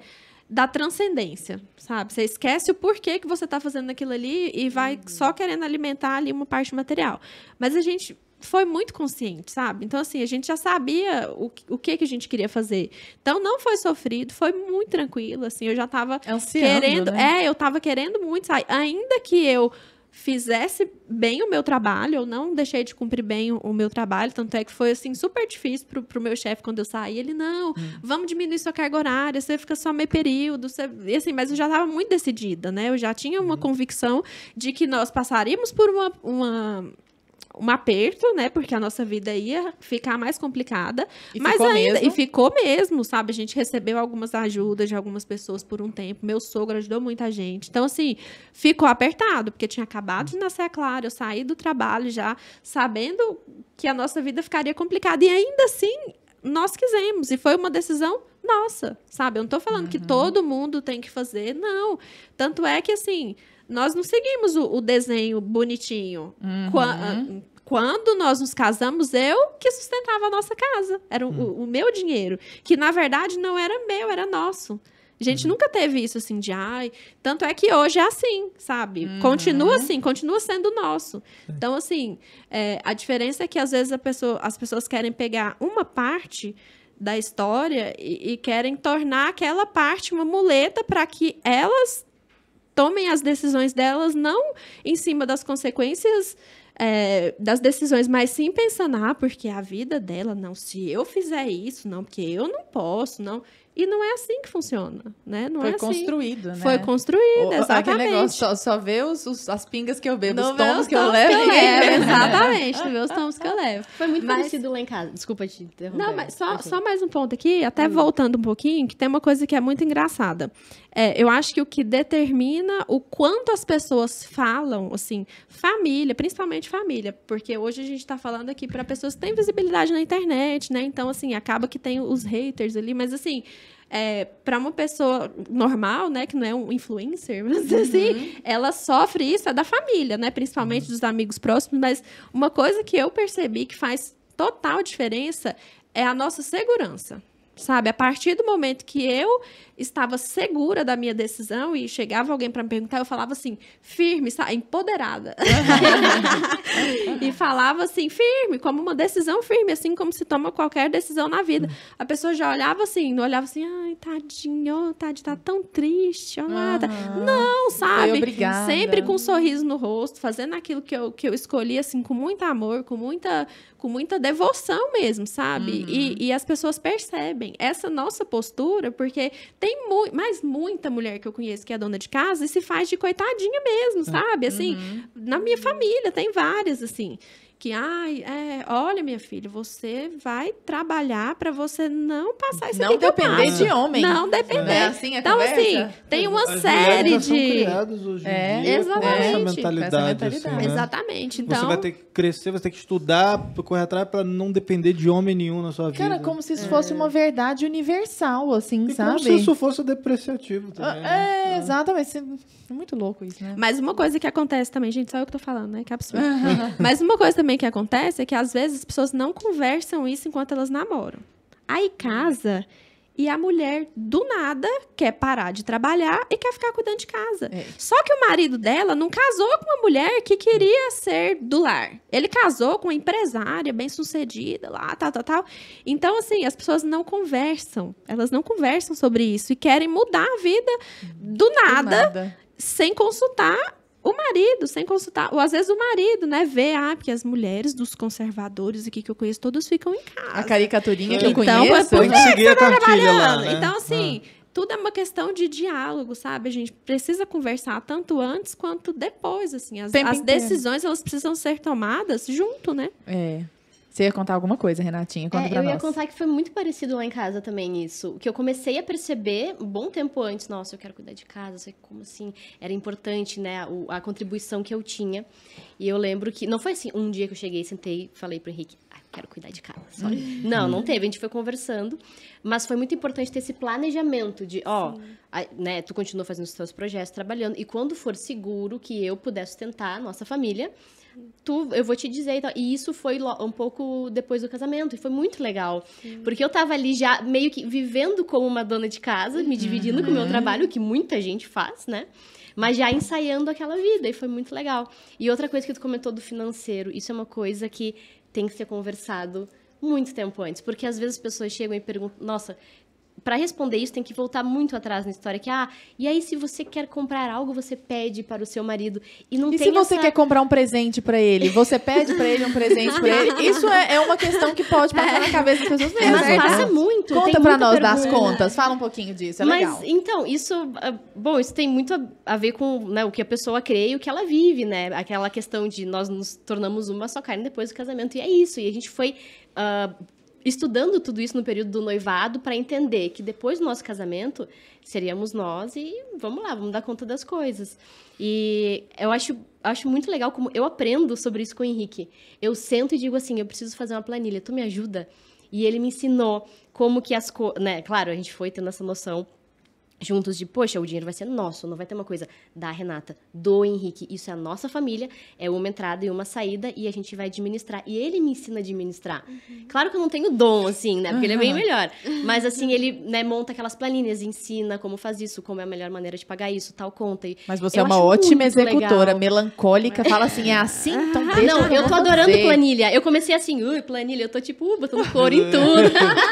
da transcendência, sabe? Você esquece o porquê que você está fazendo aquilo ali e vai uhum. só querendo alimentar ali uma parte material. Mas a gente foi muito consciente, sabe? Então, assim, a gente já sabia o, o que, que a gente queria fazer. Então, não foi sofrido, foi muito tranquilo, assim, eu já tava é Ansiando, querendo. Né? É, eu tava querendo muito sair. Ainda que eu fizesse bem o meu trabalho, eu não deixei de cumprir bem o, o meu trabalho, tanto é que foi, assim, super difícil pro, pro meu chefe quando eu saí, ele, não, hum. vamos diminuir sua carga horária, você fica só meio período, você... E, assim, mas eu já estava muito decidida, né, eu já tinha uma hum. convicção de que nós passaríamos por uma, uma um aperto, né? Porque a nossa vida ia ficar mais complicada. E mas ficou ainda, mesmo. e ficou mesmo, sabe? A gente recebeu algumas ajudas de algumas pessoas por um tempo. Meu sogro ajudou muita gente. Então, assim, ficou apertado, porque tinha acabado de nascer a Clara, eu saí do trabalho já sabendo que a nossa vida ficaria complicada. E ainda assim, nós quisemos. E foi uma decisão nossa, sabe? Eu não tô falando uhum. que todo mundo tem que fazer, não. Tanto é que, assim, nós não seguimos o, o desenho bonitinho. Uhum. quando nós nos casamos, eu que sustentava a nossa casa. Era o, uhum. o, o meu dinheiro. Que, na verdade, não era meu, era nosso. A gente uhum. nunca teve isso assim de ai. Tanto é que hoje é assim, sabe? Uhum. Continua assim, continua sendo nosso. Então, assim, é, a diferença é que às vezes pessoa, as pessoas querem pegar uma parte da história e, e querem tornar aquela parte uma muleta para que elas tomem as decisões delas não em cima das consequências é, das decisões, mas sim pensando, ah, porque a vida dela, não, se eu fizer isso, não, porque eu não posso, não. E não é assim que funciona, né? Não Foi é assim. construído, né? Foi construído, o, exatamente. Aquele negócio, só, só vê os, os, as pingas que eu bebo, não os tomos os que, eu levo, que eu levo. exatamente, não vê os tomos que eu levo. Foi muito mas... parecido lá em casa. Desculpa te interromper. Não, mas só, só mais um ponto aqui, até hum. voltando um pouquinho, que tem uma coisa que é muito engraçada. É, eu acho que o que determina o quanto as pessoas falam, assim, família, principalmente família, porque hoje a gente está falando aqui para pessoas que têm visibilidade na internet, né? Então, assim, acaba que tem os haters ali, mas assim. É, para uma pessoa normal, né, que não é um influencer, mas assim, uhum. assim, ela sofre isso é da família, né, principalmente uhum. dos amigos próximos, mas uma coisa que eu percebi que faz total diferença é a nossa segurança sabe? A partir do momento que eu estava segura da minha decisão e chegava alguém para me perguntar, eu falava assim, firme, empoderada. e falava assim, firme, como uma decisão firme, assim como se toma qualquer decisão na vida. Uhum. A pessoa já olhava assim, não olhava assim, ai, tadinho, tadinho, tá tão triste, ó, ah, Não, sabe? Sempre com um sorriso no rosto, fazendo aquilo que eu, que eu escolhi, assim, com muito amor, com muita, com muita devoção mesmo, sabe? Uhum. E, e as pessoas percebem percebem essa nossa postura, porque tem mu mais muita mulher que eu conheço que é dona de casa e se faz de coitadinha mesmo, ah, sabe? Assim, uhum. na minha família tem várias, assim que, ai, é, olha, minha filha, você vai trabalhar para você não passar isso Não depender de homem. Não depender. É assim então, assim, tem uma As série de. São hoje é, em dia exatamente. Com essa mentalidade. Com essa mentalidade. Assim, né? Exatamente. Então... Você vai ter que crescer, você tem que estudar, correr atrás para não depender de homem nenhum na sua vida. Cara, como se isso é. fosse uma verdade universal, assim, e sabe? Como se isso fosse depreciativo também. Ah, é, né? exatamente. É muito louco isso, né? Mas uma coisa que acontece também, gente, só eu que tô falando, né? Que absurdo. Mas uma coisa também que acontece é que às vezes as pessoas não conversam isso enquanto elas namoram. Aí casa e a mulher, do nada, quer parar de trabalhar e quer ficar cuidando de casa. É. Só que o marido dela não casou com uma mulher que queria ser do lar. Ele casou com uma empresária bem sucedida lá, tal, tal, tal. Então, assim, as pessoas não conversam. Elas não conversam sobre isso e querem mudar a vida do nada. Do nada sem consultar o marido, sem consultar. Ou às vezes o marido, né? Vê, ah, porque as mulheres dos conservadores aqui que eu conheço, todos ficam em casa. A caricaturinha que eu então, conheço. É Tem que seguir a tá cartilha lá, né? Então, assim... Ah tudo é uma questão de diálogo, sabe? A gente precisa conversar tanto antes quanto depois, assim. As, as decisões, elas precisam ser tomadas junto, né? É. Você ia contar alguma coisa, Renatinha? Conta é, pra eu nós. ia contar que foi muito parecido lá em casa também isso. Que eu comecei a perceber um bom tempo antes, nossa, eu quero cuidar de casa, sei como assim, era importante, né, a, a, contribuição que eu tinha. E eu lembro que, não foi assim, um dia que eu cheguei, sentei falei pro Henrique, ah, quero cuidar de casa, olha. não, não teve, a gente foi conversando, mas foi muito importante ter esse planejamento de, ó, a, né, tu continua fazendo os teus projetos, trabalhando, e quando for seguro que eu pudesse sustentar a nossa família, tu, eu vou te dizer. Então, e isso foi um pouco depois do casamento, e foi muito legal. Sim. Porque eu tava ali já meio que vivendo como uma dona de casa, me dividindo uhum. com o meu uhum. trabalho, que muita gente faz, né? Mas já ensaiando aquela vida, e foi muito legal. E outra coisa que tu comentou do financeiro, isso é uma coisa que tem que ser conversado muito tempo antes, porque às vezes as pessoas chegam e perguntam: "Nossa, para responder isso tem que voltar muito atrás na história que ah e aí se você quer comprar algo você pede para o seu marido e não e tem se você essa... quer comprar um presente para ele você pede para ele um presente para ele isso é, é, uma questão que pode passar é. na cabeça das pessoas mesmo mas é passa muito conta para nós pergunta. das contas fala um pouquinho disso é mas legal. então isso ah, bom isso tem muito a, ver com né, o que a pessoa crê e o que ela vive né aquela questão de nós nos tornamos uma só carne depois do casamento e é isso e a gente foi Uh, estudando tudo isso no período do noivado para entender que depois do nosso casamento seríamos nós e vamos lá, vamos dar conta das coisas. E eu acho, acho muito legal como eu aprendo sobre isso com o Henrique. Eu sento e digo assim, eu preciso fazer uma planilha, tu me ajuda? E ele me ensinou como que as coisas, né? Claro, a gente foi tendo essa noção juntos de, poxa, o dinheiro vai ser nosso, não vai ter uma coisa da Renata, do Henrique, isso é a nossa família, é uma entrada e uma saída e a gente vai administrar. E ele me ensina a administrar. Uhum. Claro que eu não tenho dom, assim, né? Porque uhum. ele é bem melhor. Mas, assim, ele né, monta aquelas planilhas, ensina como faz isso, como é a melhor maneira de pagar isso, tal conta. E Mas você é uma ótima executora, legal. melancólica, fala assim, é assim? Então ah, deixa Não, eu tô adorando fazer. planilha. Eu comecei assim, ui, planilha, eu tô tipo, botando cor em tudo.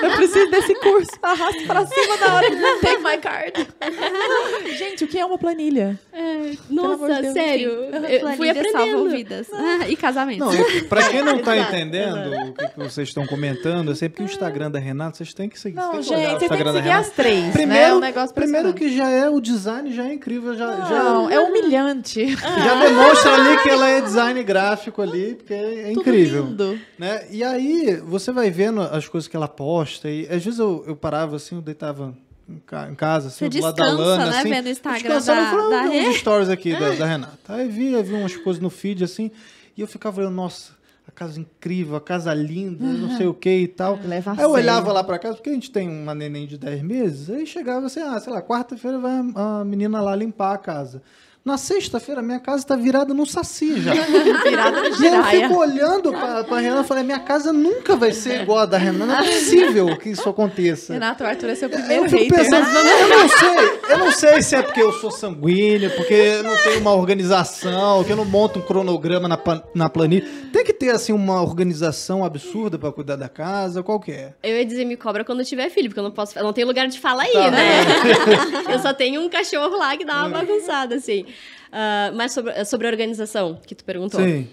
eu preciso desse curso, arrasto pra cima da hora de my card. Gente, o que é uma planilha? É, nossa, de sério. Eu fui aprendendo. Vidas. Ah, e casamento. Não, pra quem não tá entendendo o que, que vocês estão comentando, é sempre que o Instagram da Renata, vocês têm que seguir. Não, gente, que, gente, tem que seguir as três. Primeiro, né? primeiro que já é, o design já é incrível. Já, não, já, é humilhante. Já demonstra ali que ela é design gráfico ali, porque é incrível. Lindo. Né? E aí, você vai vendo as coisas que ela posta, e às vezes eu, eu parava assim, eu deitava em casa, assim, Você do lado da lana, né, assim. Vendo o Instagram da, falando, da uns stories aqui da, da, é. Renata. Aí vi, vi umas coisas no feed, assim, e eu ficava olhando, nossa, a casa incrível, a casa linda, uhum. não sei o que e tal. Leva aí eu olhava lá para casa, porque a gente tem uma neném de 10 meses, aí chegava assim, ah, sei lá, quarta-feira vai a menina lá limpar a casa. Na sexta-feira, minha casa está virada num saci já. virada no e eu fico olhando para a Renata e falei, minha casa nunca vai ser igual a da Renata. Não é possível que isso aconteça. Renato, o Arthur é seu primeiro eu hater. Pensando, eu não sei. Eu não sei se é porque eu sou sanguíneo, porque eu não tenho uma organização, que eu não monto um cronograma na, na planilha. Tem que ter, assim, uma organização absurda para cuidar da casa, qual que é? Eu ia dizer, me cobra quando tiver filho, porque eu não posso... Eu não tenho lugar de falar tá aí, tá, né? né? eu só tenho um cachorro lá que dá uma é. bagunçada, assim. Uh, ah, mas sobre, eh, sobre a organização que tu perguntou. Sim.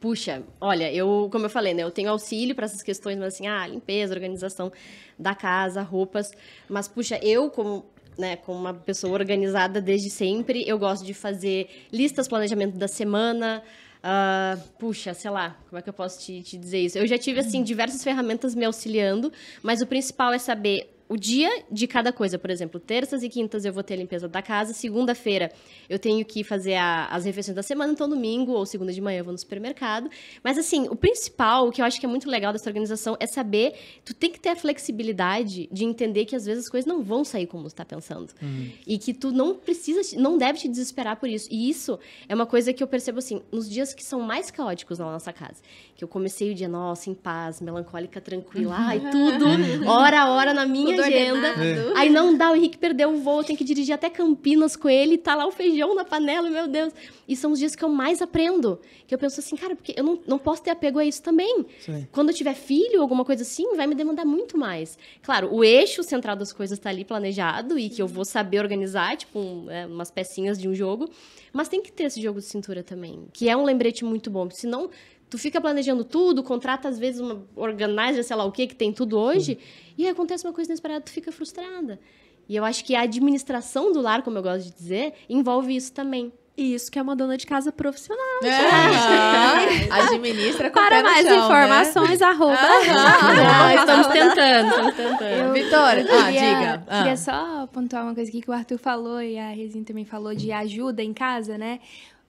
Puxa, olha, eu, como eu falei, né, eu tenho auxílio para essas questões, mas assim, ah, limpeza, organização da casa, roupas, mas puxa, eu como né, como uma pessoa organizada desde sempre, eu gosto de fazer listas, planejamento da semana, Uh, puxa, sei lá, como é que eu posso te, te, dizer isso? Eu já tive, assim, diversas ferramentas me auxiliando, mas o principal é saber o dia de cada coisa, por exemplo, terças e quintas eu vou ter a limpeza da casa, segunda-feira eu tenho que fazer a, as refeições da semana, então domingo ou segunda de manhã eu vou no supermercado. Mas assim, o principal, o que eu acho que é muito legal dessa organização é saber, tu tem que ter a flexibilidade de entender que às vezes as coisas não vão sair como tu tá pensando. Uhum. E que tu não precisa, não deve te desesperar por isso. E isso é uma coisa que eu percebo assim, nos dias que são mais caóticos na nossa casa, que eu comecei o dia, nossa, em paz, melancólica, tranquila, uhum. ai, tudo, hora a hora na minha tudo agenda. É. Aí não dá, o Henrique perdeu o voo, tem que dirigir até Campinas com ele, tá lá o feijão na panela, meu Deus. E são os dias que eu mais aprendo, que eu penso assim, cara, porque eu não, não posso ter apego a isso também. Sim. Quando eu tiver filho, alguma coisa assim, vai me demandar muito mais. Claro, o eixo central das coisas tá ali planejado e que eu vou saber organizar, tipo, um, é, umas pecinhas de um jogo, mas tem que ter esse jogo de cintura também, que é um lembrete muito bom, senão Tu fica planejando tudo, contrata às vezes uma organizer, sei lá o que, que tem tudo hoje, uhum. e aí acontece uma coisa inesperada, tu fica frustrada. E eu acho que a administração do lar, como eu gosto de dizer, envolve isso também. E isso que é uma dona de casa profissional. É. Administra com Para mais chão, né? informações, né? arroba. estamos tentando, estamos tentando. Vitória, ah, diga. Queria ah. só pontuar uma coisa aqui que o Arthur falou e a Rezinha também falou de ajuda em casa, né?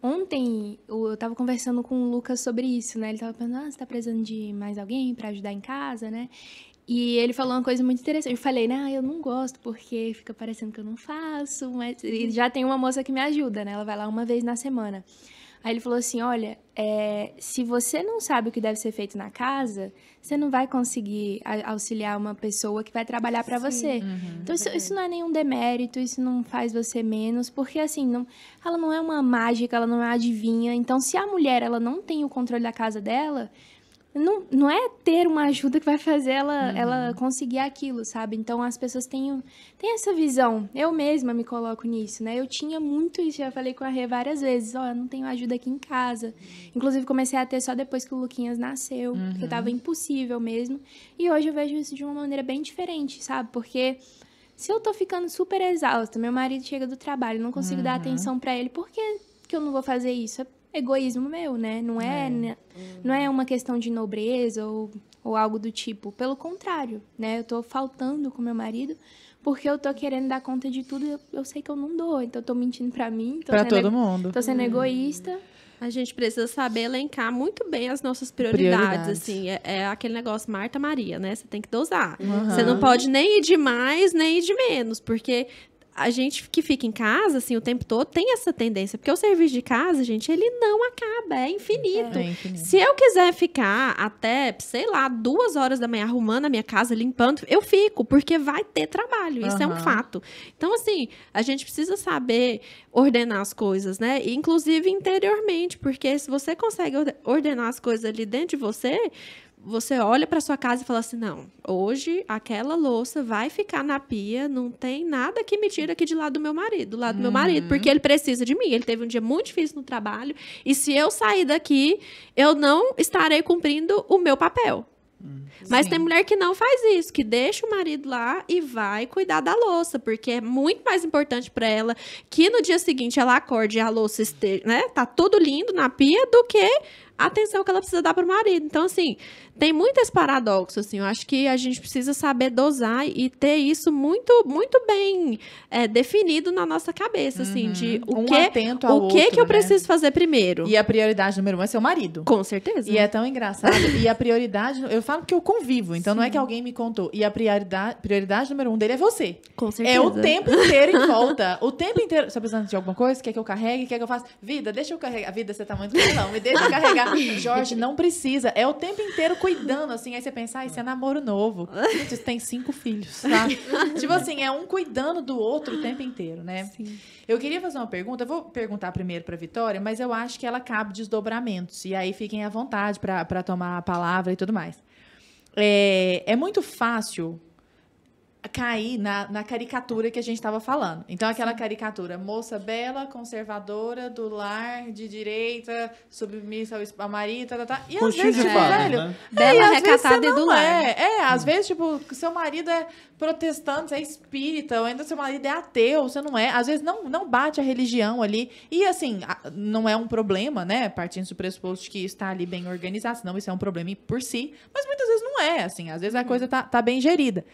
Ontem eu estava conversando com o Lucas sobre isso, né? Ele estava pensando, ah, você tá precisando de mais alguém para ajudar em casa, né? E ele falou uma coisa muito interessante. Eu falei, né, eu não gosto porque fica parecendo que eu não faço, mas e já tem uma moça que me ajuda, né? Ela vai lá uma vez na semana. Aí ele falou assim: olha, é, se você não sabe o que deve ser feito na casa, você não vai conseguir auxiliar uma pessoa que vai trabalhar para você. Uhum, então isso, isso, não é nenhum demérito, isso não faz você menos, porque assim, não, ela não é uma mágica, ela não é adivinha. Então se a mulher ela não tem o controle da casa dela, não, não é ter uma ajuda que vai fazer ela, uhum. ela conseguir aquilo, sabe? Então as pessoas têm, têm essa visão. Eu mesma me coloco nisso, né? Eu tinha muito isso, já falei com a Rê várias vezes. Ó, oh, eu não tenho ajuda aqui em casa. Inclusive comecei a ter só depois que o Luquinhas nasceu, uhum. porque tava impossível mesmo. E hoje eu vejo isso de uma maneira bem diferente, sabe? Porque se eu tô ficando super exausta, meu marido chega do trabalho, não consigo uhum. dar atenção para ele, por que, que eu não vou fazer isso? É egoísmo meu, né? Não é, é. Né? não é uma questão de nobreza ou, ou algo do tipo. Pelo contrário, né? Eu tô faltando com meu marido porque eu tô querendo dar conta de tudo, eu, eu sei que eu não dou, então eu tô mentindo para mim, Para pra todo mundo. Tô sendo hum. egoísta. A gente precisa saber elencar muito bem as nossas prioridades, prioridades. assim. É, é, aquele negócio Marta Maria, né? Você tem que dosar. Uhum. Você não pode nem ir de mais, nem ir de menos, porque a gente que fica em casa, assim, o tempo todo, tem essa tendência. Porque o serviço de casa, gente, ele não acaba, é infinito. É, é infinito. Se eu quiser ficar até, sei lá, duas horas da manhã arrumando a minha casa, limpando, eu fico, porque vai ter trabalho. Isso é um fato. Então, assim, a gente precisa saber ordenar as coisas, né? Inclusive interiormente, porque se você consegue ordenar as coisas ali dentro de você, você olha para sua casa e fala assim: não, hoje aquela louça vai ficar na pia, não tem nada que me tira aqui de lado do meu marido, do lado uhum. do meu uhum. marido, porque ele precisa de mim. Ele teve um dia muito difícil no trabalho, e se eu sair daqui, eu não estarei cumprindo o meu papel. Uhum. Mas sim. tem mulher que não faz isso, que deixa o marido lá e vai cuidar da louça, porque é muito mais importante para ela que no dia seguinte ela acorde e a louça esteja, né, tá tudo lindo na pia do que a atenção que ela precisa dar pro marido. Então assim, tem muitos paradoxos, assim. Eu acho que a gente precisa saber dosar e ter isso muito, muito bem é, definido na nossa cabeça, assim, uhum. assim, de o um que, o outro, que que eu né? preciso fazer primeiro. E a prioridade número um é seu marido. Com certeza. E é tão engraçado. e a prioridade, eu falo que eu convivo, então Sim. não é que alguém me contou. E a prioridade, prioridade número um dele é você. Com certeza. É o tempo inteiro em volta. o tempo inteiro. Você tá precisando de alguma coisa? Quer que eu carregue? Quer que eu faça? Vida, deixa eu carregar. Vida, você tá muito não, me deixa eu carregar. Jorge, não precisa. É o tempo inteiro cuidando, assim. Aí você pensa, ah, isso é namoro novo. Gente, tem cinco filhos, tá? tipo assim, é um cuidando do outro o tempo inteiro, né? Sim. Eu queria fazer uma pergunta. Eu vou perguntar primeiro pra Vitória, mas eu acho que ela cabe desdobramentos. E aí fiquem à vontade para tomar a palavra e tudo mais. É, é muito fácil cair na, na caricatura que a gente estava falando. Então, aquela caricatura, moça bela, conservadora, do lar, de direita, submissa ao marido, tá, tá, tá. E às vezes, tipo, velho... Né? É, bela, é, recatada e do lar. É, é às hum. vezes, tipo, seu marido é protestante, é espírita, ou ainda seu marido é ateu, você não é. Às vezes, não, não bate a religião ali. E, assim, não é um problema, né? Partindo do pressuposto que está ali bem organizado, senão isso é um problema por si. Mas muitas vezes não é, assim. Às vezes a coisa tá, tá bem gerida.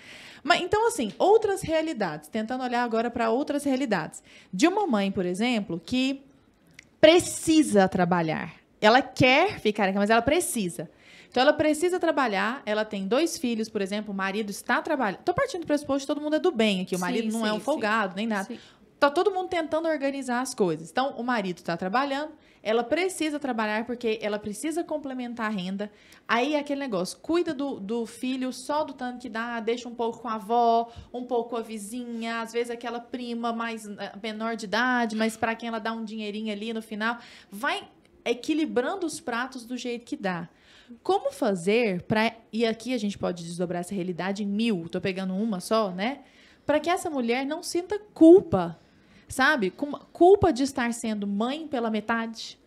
Mas então assim, outras realidades, tentando olhar agora para outras realidades. De uma mãe, por exemplo, que precisa trabalhar. Ela quer ficar aqui, mas ela precisa. Então ela precisa trabalhar, ela tem dois filhos, por exemplo, o marido está trabalhando. Estou partindo do pressuposto que todo mundo é do bem aqui, o marido não é sim, é um folgado, sim. nem nada. Está Tá todo mundo tentando organizar as coisas. Então o marido está trabalhando, ela precisa trabalhar porque ela precisa complementar a renda. Aí é aquele negócio, cuida do, do filho só do tanto que dá, deixa um pouco com a avó, um pouco com a vizinha, às vezes aquela prima mais eh, menor de idade, mas para quem ela dá um dinheirinho ali no final, vai equilibrando os pratos do jeito que dá. Como fazer para e aqui a gente pode desdobrar essa realidade em mil, tô pegando uma só, né? Para que essa mulher não sinta culpa sabe? Com culpa de estar sendo mãe pela metade.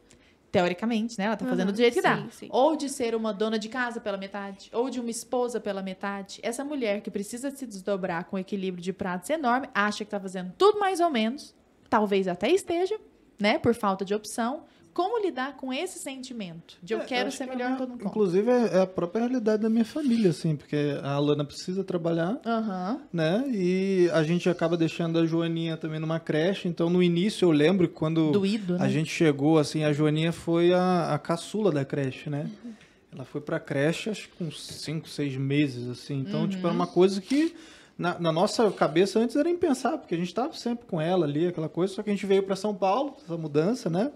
Teoricamente, né? Ela tá fazendo uhum, do jeito que sim, dá. Sim. Ou de ser uma dona de casa pela metade, ou de uma esposa pela metade. Essa mulher que precisa se desdobrar com um equilíbrio de pratos enorme, acha que tá fazendo tudo mais ou menos, talvez até esteja, né? Por falta de opção, como lidar com esse sentimento de eu é, quero é eu ser melhor que eu conto? Inclusive, é, é a própria realidade da minha família, assim, porque a Alana precisa trabalhar, uhum. né? E a gente acaba deixando a Joaninha também numa creche. Então, no início, eu lembro que quando Doído, né? a gente chegou, assim, a Joaninha foi a, a caçula da creche, né? Uhum. Ela foi pra creche, acho que com 5, 6 meses, assim. Então, uhum. tipo, era uma uhum. coisa que... Na, na, nossa cabeça antes era impensável, porque a gente estava sempre com ela ali, aquela coisa, só que a gente veio para São Paulo, essa mudança, né?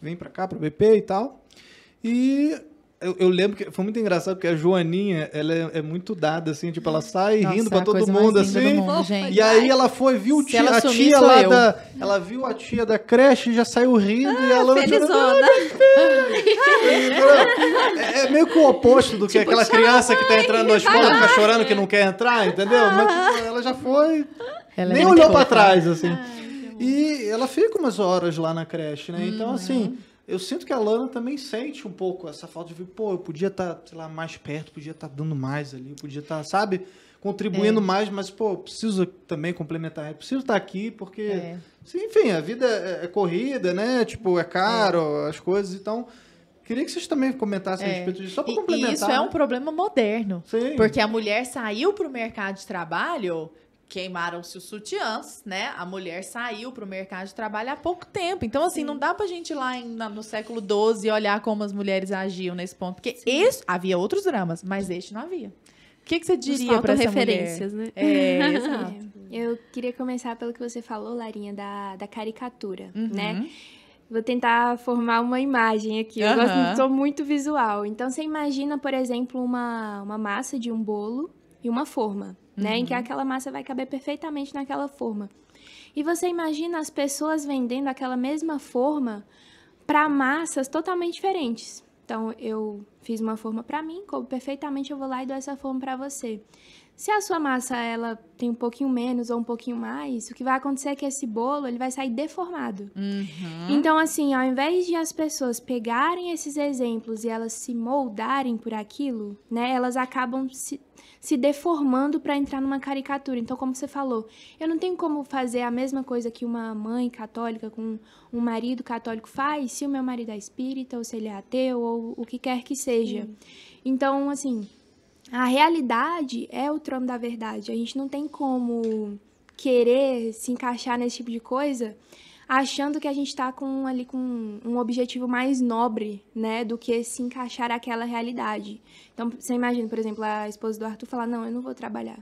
vem para cá, para BP e tal. E eu, eu, lembro que foi muito engraçado, porque a Joaninha, ela é, é muito dada, assim, tipo, ela sai Nossa, rindo pra todo mundo, assim. Mundo, e aí ela foi, viu tia, a tia lá da. Ela viu a tia da creche, já saiu rindo ah, e ela. Felizona. é, é meio que o oposto do que tipo, aquela criança que tá entrando na escola, fica chorando que não quer entrar, entendeu? Mas tipo, ela já foi. Ela é nem olhou pra trás, assim. E uhum. ela fica umas horas lá na creche, né? Então, uhum. Então, assim, eu sinto que a Lana também sente um pouco essa falta de, pô, eu podia estar, tá, sei lá, mais perto, podia estar tá dando mais ali, podia estar, tá, sabe, contribuindo é. mais, mas, pô, preciso também complementar, preciso estar tá aqui, porque, é. enfim, a vida é, é, corrida, né? Tipo, é caro, é. as coisas, então. Queria que vocês também comentassem é. a respeito disso, só para complementar. E isso é né? um problema moderno. Sim. Porque a mulher saiu para o mercado de trabalho queimaram-se os sutiãs, né? A mulher saiu para o mercado de trabalho há pouco tempo. Então, assim, Sim. não dá para a gente ir lá em, no século XII olhar como as mulheres agiam nesse ponto. Porque esse, havia outros dramas, mas este não havia. O que, que você diria para essa referências, mulher? né? É, exato. Eu queria começar pelo que você falou, Larinha, da, da caricatura, uhum. né? Vou tentar formar uma imagem aqui. Eu uhum. gosto, sou muito visual. Então, você imagina, por exemplo, uma, uma massa de um bolo e uma forma né? Uhum. Em que uhum. aquela massa vai caber perfeitamente naquela forma. E você imagina as pessoas vendendo aquela mesma forma para massas totalmente diferentes. Então, eu fiz uma forma para mim, como perfeitamente eu vou lá e dou essa forma para você. Se a sua massa ela tem um pouquinho menos ou um pouquinho mais, o que vai acontecer é que esse bolo ele vai sair deformado. Uhum. Então, assim, ao invés de as pessoas pegarem esses exemplos e elas se moldarem por aquilo, né, elas acabam se se deformando para entrar numa caricatura. Então, como você falou, eu não tenho como fazer a mesma coisa que uma mãe católica com um marido católico faz, se o meu marido é espírita, ou se ele é ateu, ou o que quer que seja. Sim. Então, assim, a realidade é o trono da verdade. A gente não tem como querer se encaixar nesse tipo de coisa achando que a gente está com ali com um objetivo mais nobre, né, do que se encaixar àquela realidade. Então, você imagina, por exemplo, a esposa do Arthur falar: "Não, eu não vou trabalhar"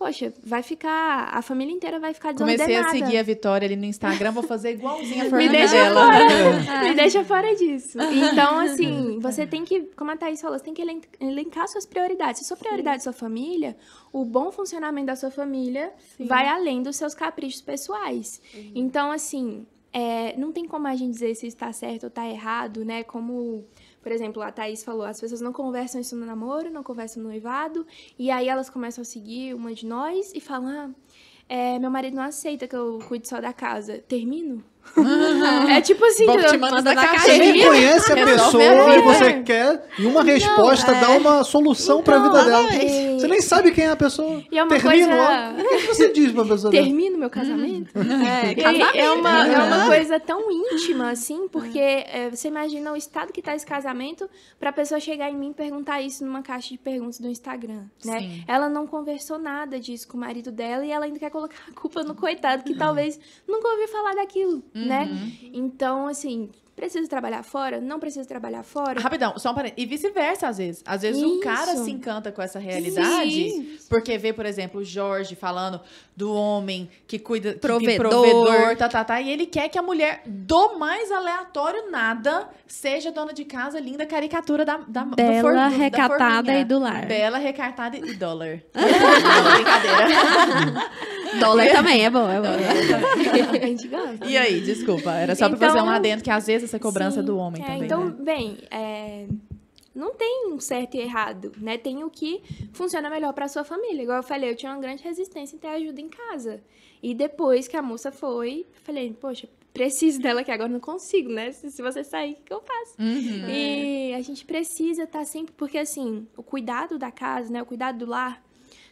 poxa, vai ficar, a família inteira vai ficar desordenada. Comecei a seguir a Vitória ali no Instagram, vou fazer igualzinha a Fernanda Me dela. Fora, me deixa fora disso. Então, assim, você tem que, como a Thaís falou, você tem que elencar suas prioridades. Se a sua prioridade é sua família, o bom funcionamento da sua família Sim. vai além dos seus caprichos pessoais. Uhum. Então, assim, é, não tem como a gente dizer se está certo ou está errado, né? Como por exemplo, a Thaís falou, as pessoas não conversam isso no namoro, não conversam no noivado, e aí elas começam a seguir uma de nós e falam, ah, é, meu marido não aceita que eu cuide só da casa. Termino? Uhum. É tipo assim, Bom, te manda da, caixa. Você conhece a pessoa e você quer, em uma resposta, não, é... dar uma solução então, pra vida então, dela. É você nem sabe quem é a pessoa. E é uma Termino coisa... O que você diz pra pessoa? Termino meu casamento? Hum. é, casamento. É uma, é uma hum. coisa tão íntima, assim, porque é, você imagina o estado que tá esse casamento pra pessoa chegar em mim e perguntar isso numa caixa de perguntas do Instagram, né? Sim. Ela não conversou nada disso com o marido dela e ela ainda quer colocar a culpa no coitado que hum. talvez nunca ouviu falar daquilo, né? uhum. né? Então, assim, Preciso trabalhar fora? Não preciso trabalhar fora? Rapidão, só um parênteses. E vice-versa, às vezes. Às vezes Isso. o cara se encanta com essa realidade, Sim. porque vê, por exemplo, o Jorge falando do homem que cuida... Provedor. Que provedor, tá, tá, tá. E ele quer que a mulher do mais aleatório nada seja dona de casa, linda caricatura da... da Bela, for, recatada da e do lar. Bela, recatada e dólar. Não, brincadeira. dólar também, é bom, é bom. É e aí, desculpa, era só então, pra fazer um então, adendo que às vezes essa cobrança Sim, do homem é, também. Então, né? bem, é, não tem um certo e errado, né? Tem o que funciona melhor para sua família. Igual eu falei, eu tinha uma grande resistência em ter ajuda em casa. E depois que a moça foi, eu falei, poxa, preciso dela que agora não consigo, né? Se, você sair, o que eu faço? Uhum. E a gente precisa estar tá sempre, porque assim, o cuidado da casa, né? O cuidado do lar.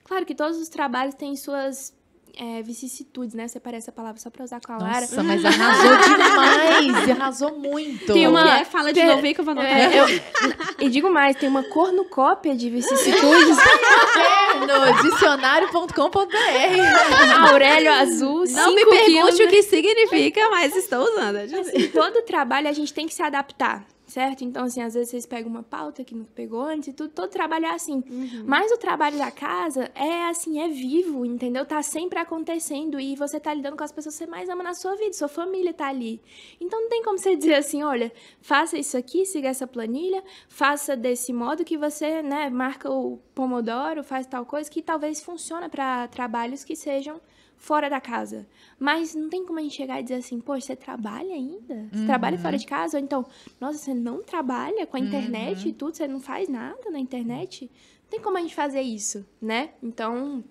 Claro que todos os trabalhos têm suas é, vicissitudes, né? Separei essa palavra só pra usar com a Lara. Nossa, mas arrasou demais! arrasou muito! Tem uma... É, fala de per... É novo aí que eu vou anotar. É, eu... e digo mais, tem uma cornucópia de vicissitudes. no dicionário.com.br Aurélio Azul, Não me pergunte quilos, o que significa, mas estou usando. É assim, todo trabalho a gente tem que se adaptar certo. Então, assim, às vezes vocês pegam uma pauta que não pegou antes e tudo, todo trabalho assim. Uhum. Mas o trabalho da casa é, assim, é vivo, entendeu? Tá sempre acontecendo e você tá lidando com as pessoas que você mais ama na sua vida, sua família tá ali. Então, não tem como você dizer assim, olha, faça isso aqui, siga essa planilha, faça desse modo que você, né, marca o pomodoro, faz tal coisa, que talvez funciona para trabalhos que sejam fora da casa. Mas não tem como a gente chegar e dizer assim, pô, você trabalha ainda? Você uhum. trabalha fora de casa? Ou então, nossa, você não trabalha com a internet uhum. e tudo, você não faz nada na internet? Não tem como a gente fazer isso, né? Então,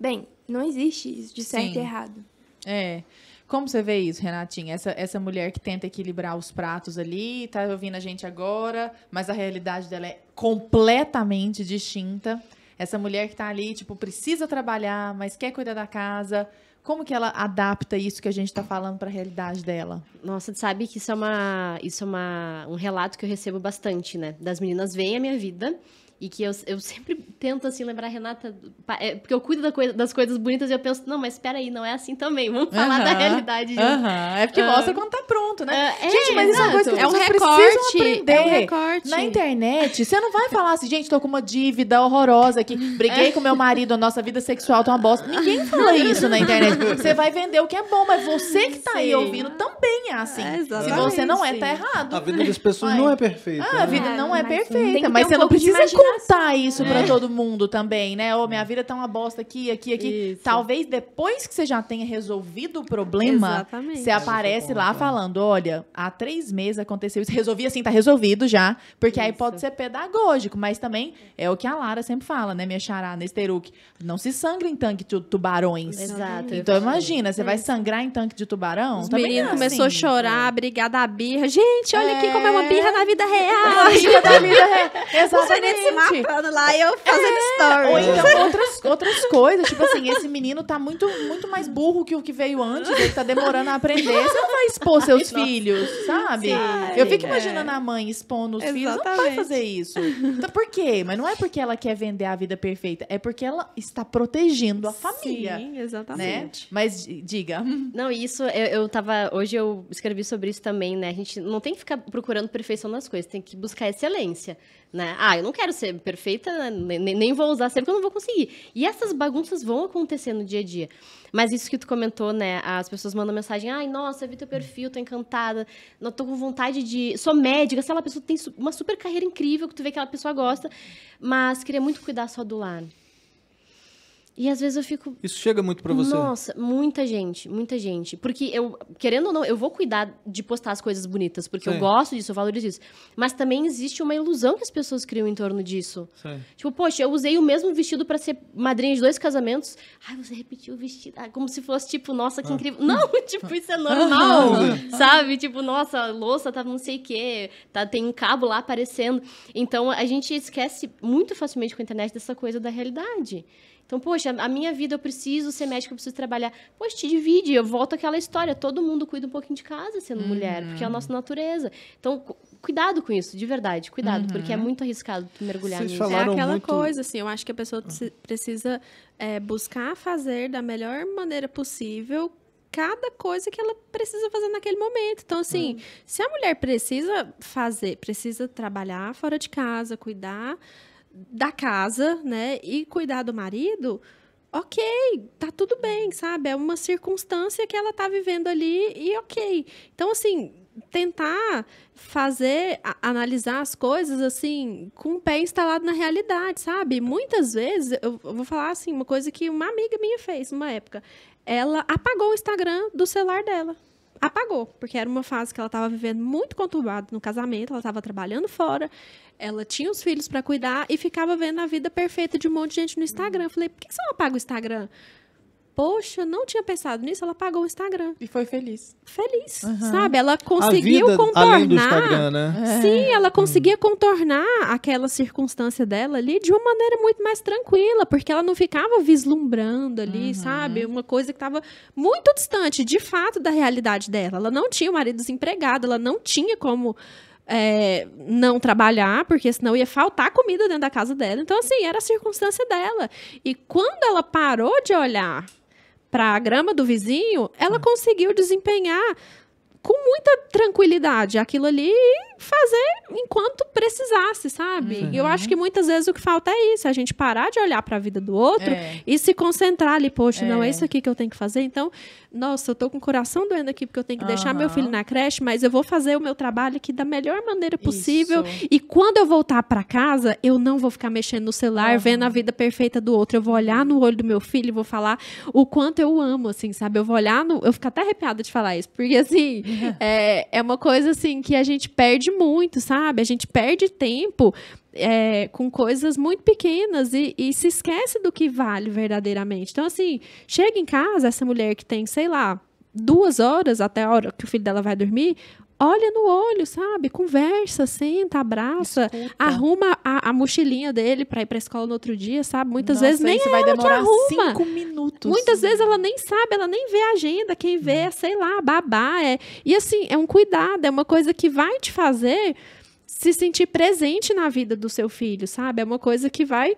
bem, não existe isso de certo Sim. e errado. É. Como você vê isso, Renatinha? Essa, essa mulher que tenta equilibrar os pratos ali, tá ouvindo a gente agora, mas a realidade dela é completamente distinta essa mulher que tá ali, tipo, precisa trabalhar, mas quer cuidar da casa. Como que ela adapta isso que a gente está falando para a realidade dela? Nossa, sabe que isso é uma, isso é uma, um relato que eu recebo bastante, né? Das meninas veem a minha vida e que eu, eu sempre tento, assim, lembrar Renata... É, porque eu cuido da coisa, das coisas bonitas e eu penso, não, mas espera aí, não é assim também. Vamos falar da realidade. É porque mostra quando tá pronto, né? Uh, gente, mas isso é uma coisa que é um recorte, aprender. É um recorte. Na internet, você não vai falar assim, gente, tô com uma dívida horrorosa aqui. Briguei com meu marido, a nossa vida sexual tá uma bosta. Ninguém fala isso na internet. Você vai vender o que é bom, mas você que tá Sim. aí ouvindo também é assim. Se você não é, tá errado. A vida das pessoas não é perfeita. Ah, a né? vida não é, perfeita, mas você não precisa contar isso né? para todo mundo também, né? Ô, oh, minha vida tá uma bosta aqui, aqui, aqui. Isso. Talvez depois que você já tenha resolvido o problema, Exatamente. você aparece lá falando: olha, há três meses aconteceu isso. Resolvi assim, tá resolvido já. Porque isso. aí pode ser pedagógico, mas também é o que a Lara sempre fala, né? Minha chará, Nesteruk. Né, Não se sangra em tanque de tubarões. Exato. Então imagina, você é. vai sangrar em tanque de tubarão? Os também é começou assim. a chorar, é. brigar da birra. Gente, olha é. aqui como é uma birra na vida é real. É. Birra da vida real. Exatamente matando lá e eu fazendo é, stories. Ou então outras, outras coisas. Tipo assim, esse menino tá muito, muito mais burro que o que veio antes. Ele tá demorando a aprender. Você não vai expor seus Ai, filhos, nossa. sabe? Sim, eu fico é. imaginando a mãe expondo os Exatamente. filhos. Não vai fazer isso. Então, por quê? Mas não é porque ela quer vender a vida perfeita. É porque ela está protegendo a família. Sim, né? exatamente. Né? Mas diga. Não, isso eu, eu tava. Hoje eu escrevi sobre isso também, né? A gente não tem que ficar procurando perfeição nas coisas, tem que buscar excelência né? Ah, eu não quero ser perfeita, né? nem, nem vou usar sempre, eu não vou conseguir. E essas bagunças vão acontecer no dia a dia. Mas isso que tu comentou, né? As pessoas mandam mensagem, ai, nossa, vi teu perfil, tô encantada, não tô com vontade de... Sou médica, sei lá, a pessoa tem uma super carreira incrível, que tu vê que aquela pessoa gosta, mas queria muito cuidar só do lar. E às vezes eu fico. Isso chega muito para você? Nossa, muita gente, muita gente. Porque eu, querendo ou não, eu vou cuidar de postar as coisas bonitas, porque Sim. eu gosto disso, eu valorizo isso. Mas também existe uma ilusão que as pessoas criam em torno disso. Sim. Tipo, poxa, eu usei o mesmo vestido para ser madrinha de dois casamentos. Ai, você repetiu o vestido. Ai, ah, como se fosse, tipo, nossa, que ah. incrível. Não, tipo, isso é ah. normal. sabe? Tipo, nossa, louça tá não sei o quê, tá, tem um cabo lá aparecendo. Então, a gente esquece muito facilmente com a internet dessa coisa da realidade. Então, poxa, a minha vida eu preciso ser médica, eu preciso trabalhar. Poxa, te divide, eu volto àquela história. Todo mundo cuida um pouquinho de casa sendo uhum. mulher, porque é a nossa natureza. Então, cuidado com isso, de verdade, cuidado, uhum. porque é muito arriscado tu mergulhar Vocês nisso. É aquela muito... coisa, assim, eu acho que a pessoa ah. precisa é, buscar fazer da melhor maneira possível cada coisa que ela precisa fazer naquele momento. Então, assim, uhum. se a mulher precisa fazer, precisa trabalhar fora de casa, cuidar da casa, né, e cuidar do marido, ok, tá tudo bem, sabe? É uma circunstância que ela tá vivendo ali e ok. Então, assim, tentar fazer, a, analisar as coisas, assim, com o pé instalado na realidade, sabe? Muitas vezes, eu, eu vou falar, assim, uma coisa que uma amiga minha fez numa época. Ela apagou o Instagram do celular dela apagou, porque era uma fase que ela estava vivendo muito conturbada no casamento, ela estava trabalhando fora, ela tinha os filhos para cuidar e ficava vendo a vida perfeita de um monte de gente no Instagram. Eu falei, por que você não apaga o Instagram? poxa, não tinha pensado nisso, ela pagou o Instagram. E foi feliz. Feliz, uhum. sabe? Ela conseguiu vida, contornar. Além do Instagram, né? Sim, é. ela hum. conseguia hum. contornar aquela circunstância dela ali de uma maneira muito mais tranquila, porque ela não ficava vislumbrando ali, uhum. sabe? Uma coisa que estava muito distante, de fato, da realidade dela. Ela não tinha o marido desempregado, ela não tinha como é, não trabalhar, porque senão ia faltar comida dentro da casa dela. Então, assim, era a circunstância dela. E quando ela parou de olhar para a grama do vizinho, ela ah. conseguiu desempenhar com muita tranquilidade aquilo ali fazer enquanto precisasse, sabe? Uhum. E eu acho que muitas vezes o que falta é isso, a gente parar de olhar para a vida do outro é. e se concentrar ali, poxa, é. não é isso aqui que eu tenho que fazer, então, nossa, eu tô com o coração doendo aqui porque eu tenho que uhum. deixar meu filho na creche, mas eu vou fazer o meu trabalho aqui da melhor maneira possível isso. e quando eu voltar para casa, eu não vou ficar mexendo no celular, uhum. vendo a vida perfeita do outro, eu vou olhar no olho do meu filho e vou falar o quanto eu amo, assim, sabe? Eu vou olhar no, eu fico até arrepiada de falar isso, porque assim, é, é uma coisa assim que a gente perde perde muito, sabe? A gente perde tempo é, com coisas muito pequenas e, e, se esquece do que vale verdadeiramente. Então, assim, chega em casa, essa mulher que tem, sei lá, duas horas até a hora que o filho dela vai dormir, olha no olho, sabe? Conversa, senta, abraça, Escuta. arruma a, a, mochilinha dele para ir para escola no outro dia, sabe? Muitas Nossa, vezes nem é vai demorar cinco minutos. Muitas vezes né? ela nem sabe, ela nem vê a agenda, quem vê hum. é, sei lá, babá, é. E assim, é um cuidado, é uma coisa que vai te fazer se sentir presente na vida do seu filho, sabe? É uma coisa que vai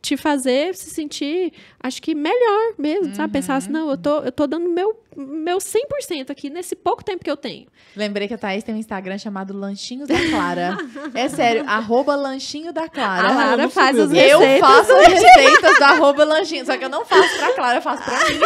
te fazer se sentir, acho que melhor mesmo, uhum. sabe? Pensar assim, uhum. não, eu tô, eu tô dando meu meu 100% aqui nesse pouco tempo que eu tenho. Lembrei que a Thaís tem um Instagram chamado Lanchinhos da Clara. é sério, arroba lanchinho da Clara. A Clara faz as Eu faço as receitas do arroba lanchinho, só que eu não faço pra Clara, eu faço pra mim.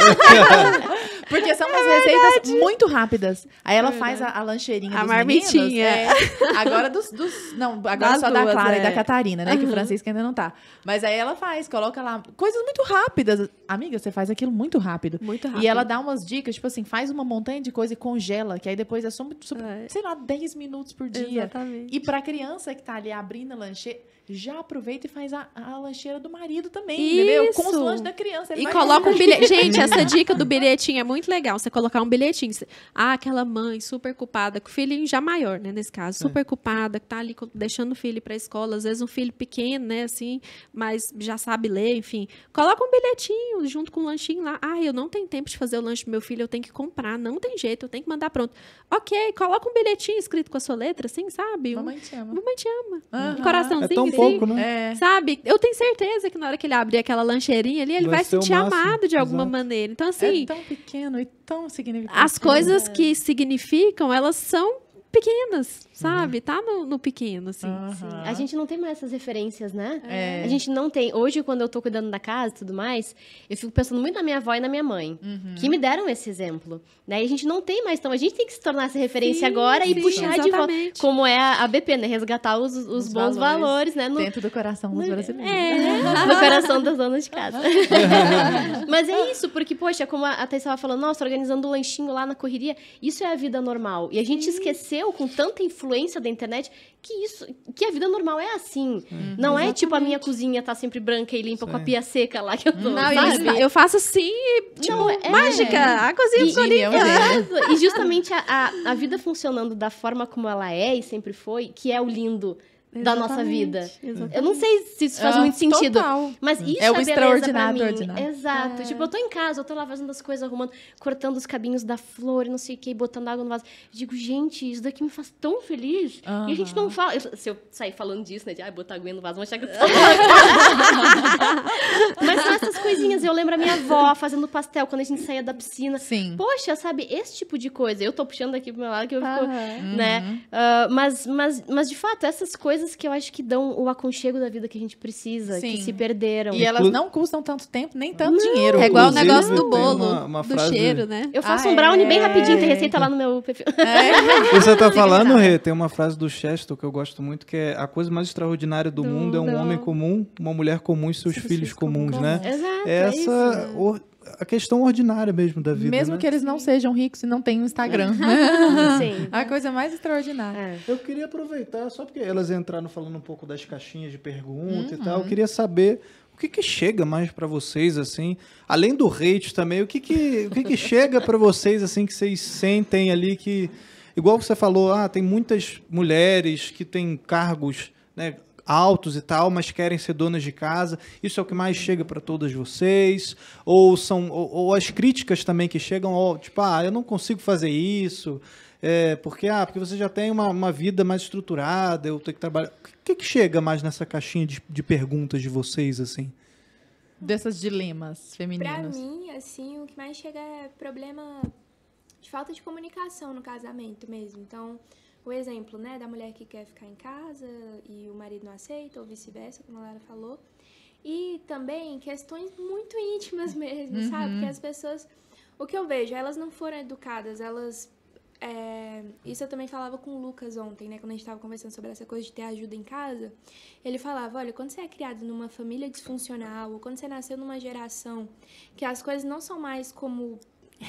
Porque são é umas é receitas muito rápidas. Aí ela é faz a, a lancheirinha A marmitinha. Meninos, é. Agora dos, dos, Não, agora das só duas, da Clara e da é. Catarina, né? Uhum. Que o Francisca ainda não tá. Mas aí ela faz, coloca lá coisas muito rápidas. Amiga, você faz aquilo muito rápido. Muito rápido. E ela dá umas dicas, tipo assim, faz uma montanha de coisa e congela, que aí depois é só sobre é. sei lá, 10 minutos por dia. Exatamente. E pra criança que tá ali abrindo a lancheira já aproveita e faz a, a lancheira do marido também, Isso. entendeu? Com os lanches da criança. e coloca um bilhete. Gente, essa dica do bilhetinho é muito legal. Você colocar um bilhetinho. Ah, aquela mãe super culpada, com o filhinho já maior, né, nesse caso, é. super é. culpada, que tá ali deixando o filho para a escola, às vezes um filho pequeno, né, assim, mas já sabe ler, enfim. Coloca um bilhetinho junto com o lanchinho lá. Ah, eu não tenho tempo de fazer o lanche do meu filho, eu tenho que comprar, não tem jeito, eu tenho que mandar pronto. OK, coloca um bilhetinho escrito com a sua letra, assim, sabe? Mamãe te ama. Mamãe te ama. Uhum. Um coraçãozinho. É tão pouco, né? É. Sabe? Eu tenho certeza que na hora que ele abrir aquela lancheirinha ali, ele vai, vai sentir amado de alguma Exato. maneira. Então, assim. É tão pequeno e tão significativo. As coisas é. que significam, elas são pequenas, uhum. sabe? Uhum. Tá no, no, pequeno, assim. Uhum. A gente não tem mais essas referências, né? É. A gente não tem. Hoje, quando eu tô cuidando da casa e tudo mais, eu fico pensando muito na minha avó e na minha mãe, uhum. que me deram esse exemplo. Daí né? a gente não tem mais, então a gente tem que se tornar essa referência sim, agora sim, e puxar exatamente. de volta. Como é a BP, né? Resgatar os, os, os bons valores, valores, né? No... Dentro do coração dos brasileiros. É, no coração das donas de casa. Mas é isso, porque, poxa, como a Thais estava falando, nossa, organizando um lanchinho lá na correria, isso é a vida normal. E a gente sim. esqueceu cresceu com tanta influência da internet que isso, que a vida normal é assim. Uhum, não é tipo a minha cozinha tá sempre branca e limpa com a pia seca lá que eu tô. Não, eu, eu faço assim, tipo, não, é, mágica, é. a cozinha ficou limpa. E justamente a, a, a vida funcionando da forma como ela é e sempre foi, que é o lindo da nossa vida. Hum. Exatamente. Eu não sei se isso faz ah, muito sentido. Total. Mas é isso é, o é extraordinário. Exato. É. Tipo, eu tô em casa, eu tô lá fazendo as coisas, arrumando, cortando os cabinhos da flor e não sei o que, botando água no vaso. Eu digo, gente, isso daqui me faz tão feliz. Uh -huh. E a gente não fala. Eu, se eu sair falando disso, né? De ah, botar água no vaso, vou achar que eu tô Mas são essas coisinhas. Eu lembro a minha avó fazendo pastel quando a gente saía da piscina. Sim. Poxa, sabe, esse tipo de coisa. Eu tô puxando aqui pro meu lado que eu uh -huh. fico. Né? Uh, mas, mas, mas, de fato, essas coisas coisas que eu acho que dão o aconchego da vida que a gente precisa, Sim. que se perderam. E elas não custam tanto tempo, nem tanto não, dinheiro. É igual o negócio do bolo, uma, uma do cheiro, né? Eu faço ah, um brownie é... bem rapidinho, tem receita lá no meu perfil. É. Tá você tá falando, Rê, tem uma frase do Chester que eu gosto muito, que é a coisa mais extraordinária do, do mundo é um não. homem comum, uma mulher comum e seus, seus filhos, filhos comuns, comuns, né? Exato, é Essa... É a questão ordinária mesmo da vida. Mesmo né? que eles não sejam ricos e não tenham Instagram. Sim. a coisa mais extraordinária. É. Eu queria aproveitar, só porque elas entraram falando um pouco das caixinhas de pergunta uhum. e tal, eu uhum. queria saber o que, que chega mais para vocês assim, além do hate também, o que que, o que, que chega para vocês assim que vocês sentem ali que igual você falou, ah, tem muitas mulheres que têm cargos, né, altos e tal, mas querem ser donas de casa. Isso é o que mais chega para todas vocês? Ou são ou, ou, as críticas também que chegam, ó, tipo, ah, eu não consigo fazer isso, é, porque ah, porque você já tem uma, uma vida mais estruturada, eu tenho que trabalhar. O que, que chega mais nessa caixinha de, de perguntas de vocês assim? Desses dilemas femininos. Para mim, assim, o que mais chega é problema de falta de comunicação no casamento mesmo. Então, o exemplo, né, da mulher que quer ficar em casa e o marido não aceita, ou vice-versa, como a Lara falou. E também questões muito íntimas mesmo, uhum. sabe? Que as pessoas. O que eu vejo, elas não foram educadas, elas. É... isso eu também falava com o Lucas ontem, né? Quando a gente estava conversando sobre essa coisa de ter ajuda em casa. Ele falava: olha, quando você é criado numa família disfuncional, ou quando você nasceu numa geração que as coisas não são mais como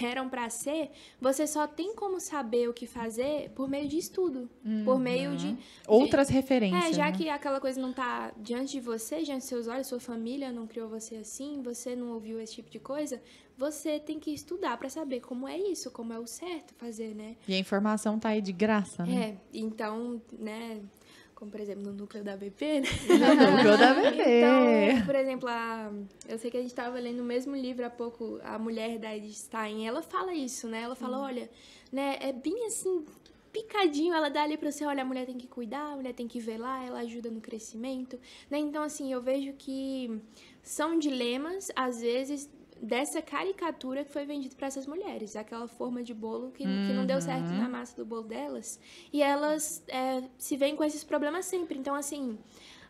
eram para ser, você só tem como saber o que fazer por meio de estudo, uhum. por meio de outras de, referências. É, já né? que aquela coisa não tá diante de você, diante de seus olhos, sua família não criou você assim, você não ouviu esse tipo de coisa, você tem que estudar para saber como é isso, como é o certo fazer, né? E a informação tá aí de graça, né? É, então, né, como por exemplo no núcleo da BP, né? No núcleo da BP. Então, por exemplo, a, eu sei que a gente estava lendo o mesmo livro há pouco, a mulher da Edith Stein, ela fala isso, né? Ela fala, hum. olha, né, é bem assim picadinho, ela dá ali para você, olha, a mulher tem que cuidar, a mulher tem que velar, ela ajuda no crescimento, né? Então assim, eu vejo que são dilemas às vezes dessa caricatura que foi vendida para essas mulheres, aquela forma de bolo que, uhum. que não deu uhum. certo na massa do bolo delas, e elas é, se veem com esses problemas sempre. Então, assim,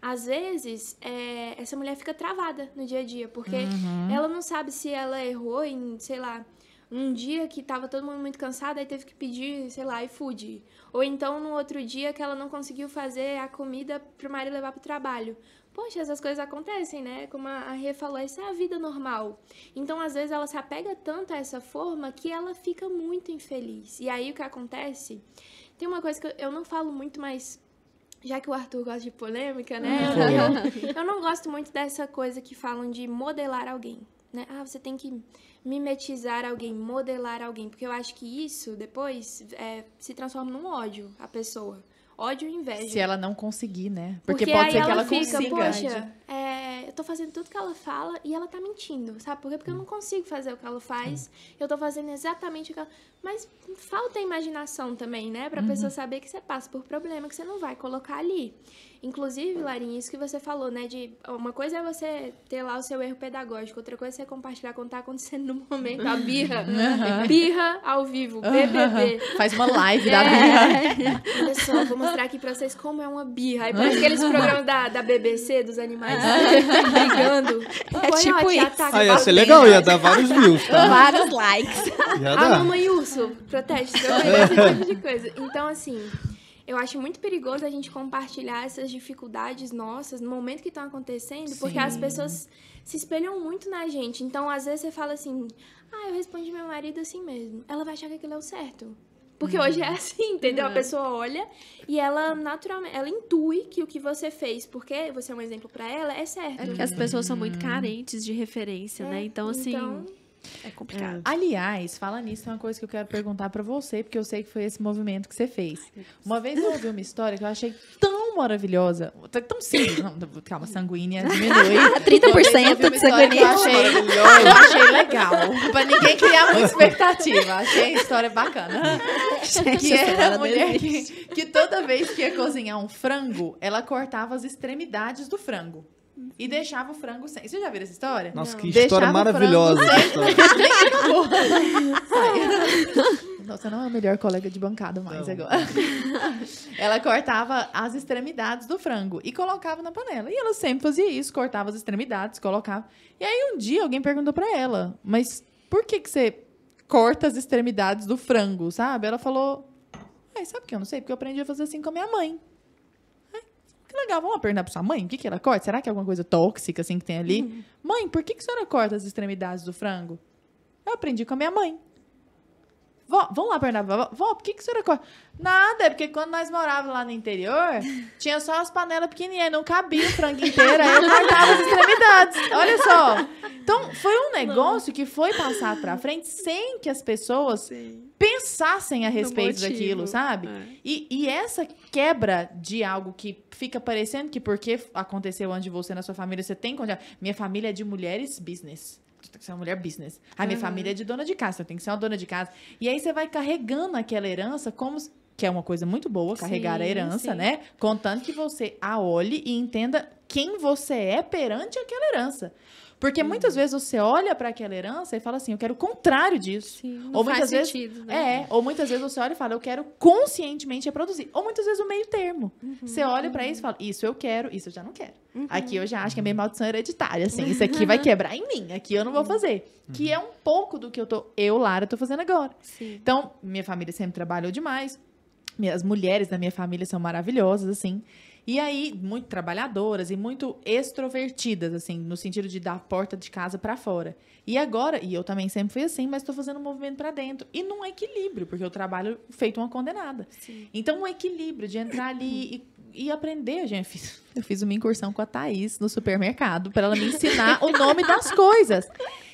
às vezes é, essa mulher fica travada no dia a dia, porque uhum. ela não sabe se ela errou em, sei lá, um dia que tava todo mundo muito cansado aí teve que pedir, sei lá, iFood. Ou então no outro dia que ela não conseguiu fazer a comida pro marido levar pro trabalho. Poxa, essas coisas acontecem, né? Como a Rê falou, essa é a vida normal. Então, às vezes, ela se apega tanto a essa forma que ela fica muito infeliz. E aí, o que acontece? Tem uma coisa que eu não falo muito, mas já que o Arthur gosta de polêmica, né? Hum. eu, eu não gosto muito dessa coisa que falam de modelar alguém. Né? Ah, você tem que mimetizar alguém, modelar alguém, porque eu acho que isso depois é, se transforma num ódio à pessoa ódio e inveja. Se ela não conseguir, né? Porque, Porque pode ser que ela, ela fica, consiga. Poxa, é, eu tô fazendo tudo que ela fala e ela tá mentindo, sabe? Por quê? Porque eu não consigo fazer o que ela faz, Sim. eu tô fazendo exatamente o que ela... Mas falta imaginação também, né? Pra uhum. pessoa saber que você passa por problema, que você não vai colocar ali. Inclusive, Larinha, isso que você falou, né? De uma coisa é você ter lá o seu erro pedagógico, outra coisa é você compartilhar quando tá acontecendo no momento a birra. Uhum. Birra ao vivo, BBB. Uhum. Faz uma live da é. birra. Pessoal, vou mostrar aqui pra vocês como é uma birra. Aí por aqueles programas da, da BBC, dos animais brigando. É tipo ó, isso. Tá Aí ah, ia ser legal, ia dar vários views, tá? Vários likes. Ia a mamãe urso, protege, protege né? esse tipo de é. coisa. Então, assim, eu acho muito perigoso a gente compartilhar essas dificuldades nossas no momento que estão acontecendo, Sim. porque as pessoas se espelham muito na gente. Então, às vezes você fala assim: "Ah, eu respondi meu marido assim mesmo". Ela vai achar que aquilo é o certo. Porque uhum. hoje é uhum. assim, entendeu? Uhum. A pessoa olha e ela naturalmente, ela intui que o que você fez, porque você é um exemplo para ela, é certo. É porque as pessoas são muito uhum. carentes de referência, né? é, né? Então, assim. Então... É complicado. É. Aliás, fala nisso, é uma coisa que eu quero perguntar para você, porque eu sei que foi esse movimento que você fez. Uma vez eu ouvi uma história que eu achei tão maravilhosa, tá tão simples. Não, tá calma, sanguínea é diminui. 30% de sanguínea. Eu achei, eu achei legal. pra ninguém criar muita expectativa. Achei a história bacana. Gente, que era é a mulher que, que toda vez que ia cozinhar um frango, ela cortava as extremidades do frango e deixava o frango sem. Vocês já viram essa história? Nossa, Não. que história maravilhosa. História. Nossa, não é a melhor colega de bancada mais não. agora. ela cortava as extremidades do frango e colocava na panela. E ela sempre fazia isso, cortava as extremidades, colocava. E aí um dia alguém perguntou para ela: "Mas por que que você corta as extremidades do frango, sabe?" Ela falou: Sabe ah, sabe que eu não sei, porque eu aprendi a fazer assim com a minha mãe." Que legal, vamos lá perguntar pra sua mãe o que, que ela corta? Será que é alguma coisa tóxica assim que tem ali? Uhum. Mãe, por que, que a senhora corta as extremidades do frango? Eu aprendi com a minha mãe. Vó, vamos lá perguntar pra vó. Vó, por que, que a senhora é corta? Nada, é porque quando nós morávamos lá no interior, tinha só as panelas pequenininhas, não cabia o frango inteiro, aí eu cortava as extremidades. Olha só. Então, foi um negócio não. que foi passado pra frente sem que as pessoas Sim. pensassem a respeito daquilo, sabe? É. E, e essa quebra de algo que fica parecendo que porque aconteceu antes de você na sua família, você tem... Minha família é de mulheres business tem que ser uma mulher business. A minha uhum. família é de dona de casa, tem que ser uma dona de casa. E aí você vai carregando aquela herança como que é uma coisa muito boa, carregar sim, a herança, sim. né? Contanto que você a olhe e entenda quem você é perante aquela herança. Porque uhum. muitas vezes você olha para aquela herança e fala assim, eu quero o contrário disso. Sim, ou muitas vezes né? é, ou muitas vezes você olha e fala, eu quero conscientemente reproduzir. Ou muitas vezes o meio termo. Uhum. Você olha para isso e uhum. fala, isso eu quero, isso eu já não quero. Uhum. Aqui eu já acho que é meio maldição hereditária, assim, isso aqui vai quebrar em mim, aqui eu não vou uhum. fazer. Uhum. Que é um pouco do que eu tô, eu, Lara, tô fazendo agora. Sim. Então, minha família sempre trabalhou demais. As mulheres da minha família são maravilhosas, assim. E aí, muito trabalhadoras e muito extrovertidas, assim, no sentido de dar a porta de casa para fora. E agora, e eu também sempre fui assim, mas estou fazendo um movimento para dentro. E num equilíbrio, porque eu trabalho feito uma condenada. Sim. Então, um equilíbrio de entrar ali e, e aprender, gente. Eu fiz, eu fiz uma incursão com a Thaís no supermercado para ela me ensinar o nome das coisas.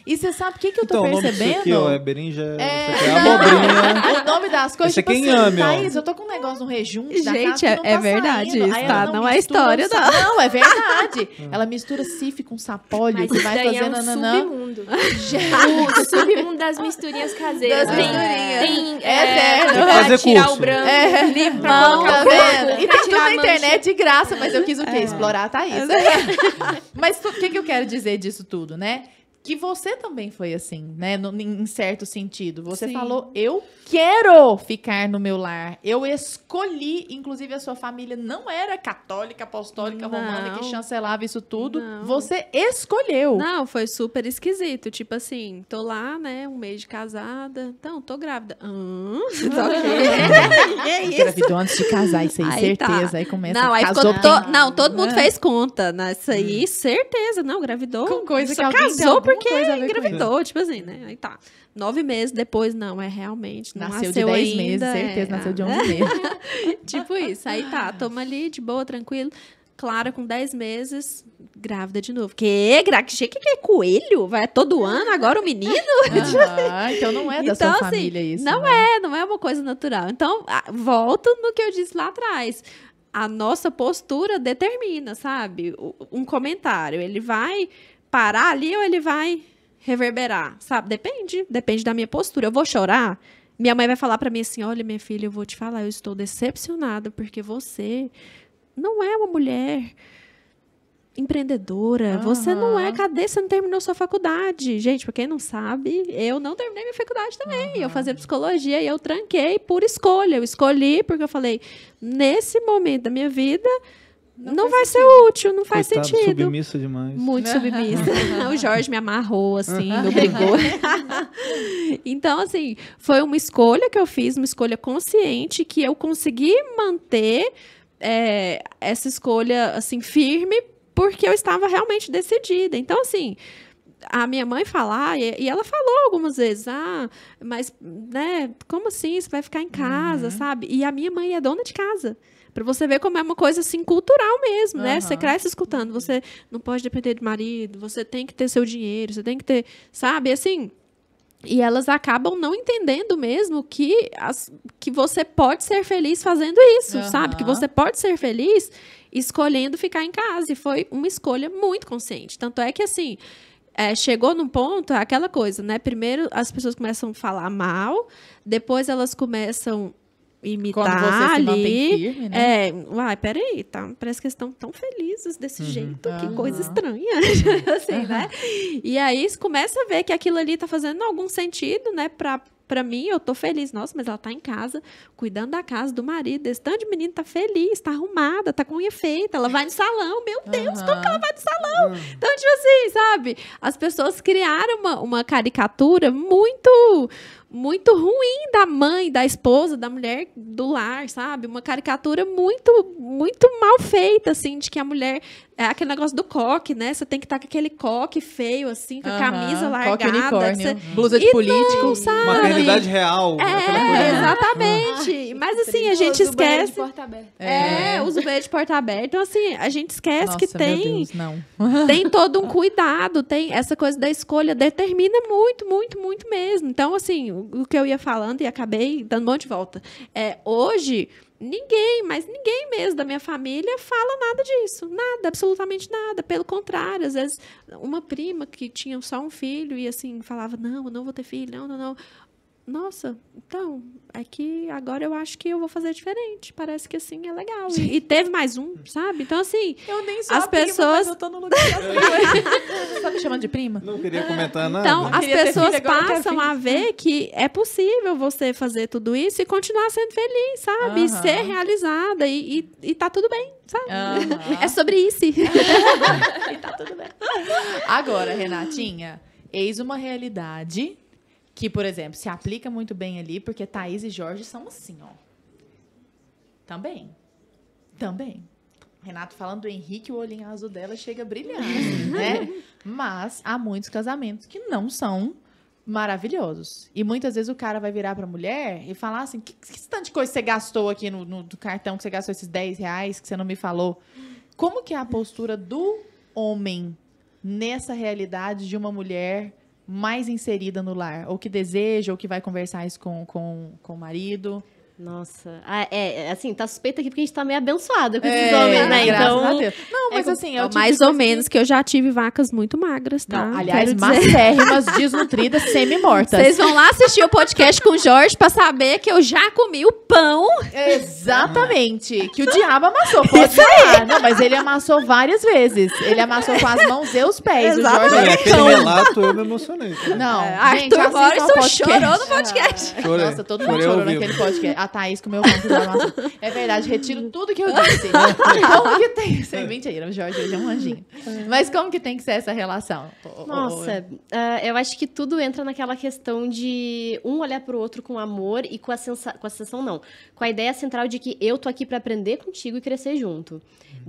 E você sabe o que, que eu tô então, percebendo? Então, aqui, ó, é berinja, é... é abobrinha. o nome das coisas, Esse tipo é assim, ame, Thaís, eu tô com um negócio no rejunte Gente, da casa é, é tá verdade isso, tá? Não, não é história, não. Não, é verdade. ela mistura cif com sapólio e vai fazer é um nananã. submundo. o submundo das misturinhas caseiras. Das misturinhas. Tem, é, é, é, fazer tirar o branco, é. limão, tá vendo? E tá tudo na internet de graça, mas eu quis o quê? É. Explorar a Thaís. É. Mas o que eu quero dizer disso tudo, né? que você também foi assim, né? No, em certo sentido. Você Sim. falou, eu quero ficar no meu lar. Eu escolhi, inclusive a sua família não era católica, apostólica, não. romana, que chancelava isso tudo. Não. Você escolheu. Não, foi super esquisito. Tipo assim, tô lá, né? Um mês de casada. Então, tô grávida. Hum, tá ok. é isso. Gravidou antes de casar, isso aí, aí tá. certeza. Tá. Aí começa não, aí casou, Não, todo mundo é. fez conta. Né, isso aí, é. certeza. Não, gravidou. Com coisa que alguém casou porque porque engravidou, tipo assim, né? Aí tá. Nove meses depois, não, é realmente. Não nasceu, nasceu de dez ainda, meses, é. certeza, é, nasceu de onze meses. tipo isso. Aí tá, toma ali, de boa, tranquilo. Clara com 10 meses, grávida de novo. Que? Que que é coelho? Vai é todo ano agora o menino? Ah, então não é da então, sua assim, família isso. Não né? é, não é uma coisa natural. Então, volto no que eu disse lá atrás. A nossa postura determina, sabe? Um comentário, ele vai parar ali ou ele vai reverberar, sabe? Depende, depende da minha postura. Eu vou chorar, minha mãe vai falar para mim assim: "Olha, minha filha, eu vou te falar, eu estou decepcionada porque você não é uma mulher empreendedora. Uhum. Você não é, cadê? Você não terminou sua faculdade. Gente, pra quem não sabe, eu não terminei minha faculdade também. Uhum. Eu fazia psicologia e eu tranquei por escolha. Eu escolhi porque eu falei, nesse momento da minha vida, não, não vai sentido. ser útil, não faz Coitado, sentido. submissa demais. Muito submissa. o Jorge me amarrou, assim, me obrigou. então, assim, foi uma escolha que eu fiz, uma escolha consciente, que eu consegui manter é, essa escolha, assim, firme, porque eu estava realmente decidida. Então, assim, a minha mãe falar, ah", e, ela falou algumas vezes, ah, mas, né, como assim, você vai ficar em casa, uhum. sabe? E a minha mãe é dona de casa. Para você ver como é uma coisa assim cultural mesmo, uhum. né? Você cresce escutando, você não pode depender de marido, você tem que ter seu dinheiro, você tem que ter, sabe? Assim, e elas acabam não entendendo mesmo que, as, que você pode ser feliz fazendo isso, uhum. sabe? Que você pode ser feliz escolhendo ficar em casa. E foi uma escolha muito consciente. Tanto é que, assim, é, chegou num ponto, é aquela coisa, né? Primeiro as pessoas começam a falar mal, depois elas começam imitar você ali. Se firme, né? É, uai, peraí, tá, parece que eles estão tão felizes desse uhum. jeito, que coisa estranha. assim, né? E aí começa a ver que aquilo ali tá fazendo algum sentido, né, pra, para mim, eu tô feliz. Nossa, mas ela tá em casa, cuidando da casa do marido. Esse tanto de menino tá feliz, tá arrumada, tá com efeito, ela vai no salão. Meu Deus, uhum. como que ela vai no salão? Uhum. Então, tipo assim, sabe? As pessoas criaram uma, uma caricatura muito muito ruim da mãe, da esposa, da mulher do lar, sabe? Uma caricatura muito, muito mal feita, assim, de que a mulher. É aquele negócio do coque, né? Você tem que estar tá com aquele coque feio, assim, com a uhum, camisa largada. Você... Blusa de e político. Não, sabe? real. É, né? exatamente. Ah, Mas assim, a gente esquece. Uso banheiro de porta aberta. É, é uso banheiro de porta aberta. Então, assim, a gente esquece Nossa, que tem. Deus, não. Tem todo um cuidado, tem essa coisa da escolha, determina muito, muito, muito mesmo. Então, assim, o que eu ia falando e acabei dando um monte de volta. É, hoje, ninguém, mas ninguém mesmo da minha família fala nada disso. Nada, absolutamente nada. Pelo contrário, às vezes, uma prima que tinha só um filho e assim, falava: Não, não vou ter filho, não, não, não nossa, então, é que agora eu acho que eu vou fazer diferente. Parece que assim é legal. E, e teve mais um, sabe? Então, assim. Eu nem sou as prima, pessoas... eu tô no lugar Você tá me chamando de prima? Não queria comentar nada. Então, as pessoas filho, passam a ver que é possível você fazer tudo isso e continuar sendo feliz, sabe? Uhum. E ser realizada. E, e, e tá tudo bem, sabe? Uhum. É sobre isso. e tá tudo bem. Agora, Renatinha, eis uma realidade que, por exemplo, se aplica muito bem ali, porque Thaís e Jorge são assim, ó. Também. Também. Renato falando do Henrique, o olhinho azul dela chega a brilhar, né? Mas há muitos casamentos que não são maravilhosos. E muitas vezes o cara vai virar pra mulher e falar assim: que, que tanto de coisa você gastou aqui no, no cartão, que você gastou esses 10 reais, que você não me falou? Como que é a postura do homem nessa realidade de uma mulher mais inserida no lar? Ou que deseja, ou que vai conversar isso com, com, com o marido? Nossa. Ah, é, é assim, tá suspeita aqui porque a gente tá meio abençoada com esses é, homens, né? Então, Não, é mas é, assim, é mais tipo ou menos que eu já tive vacas muito magras, tá? Não, aliás, macérrimas, desnutridas, semi-mortas. Vocês vão lá assistir o podcast com o Jorge para saber que eu já comi o pão. Exatamente. Que o diabo amassou, pode falar. Não, mas ele amassou várias vezes. Ele amassou com as mãos e os pés. Exatamente. O Jorge é, aquele então, relato eu me emocionei. Né? Não, é, gente, Arthur Morrison chorou no podcast. Chorei. Nossa, todo mundo chorou naquele podcast a Thaís comeu meu da né? É verdade, retiro tudo que eu disse. como que tem. Isso é mentira, o Jorge hoje é um anjinho. É. Mas como que tem que ser essa relação? Nossa, uh, eu acho que tudo entra naquela questão de um olhar pro outro com amor e com a, com a sensação, não. Com a ideia central de que eu tô aqui para aprender contigo e crescer junto.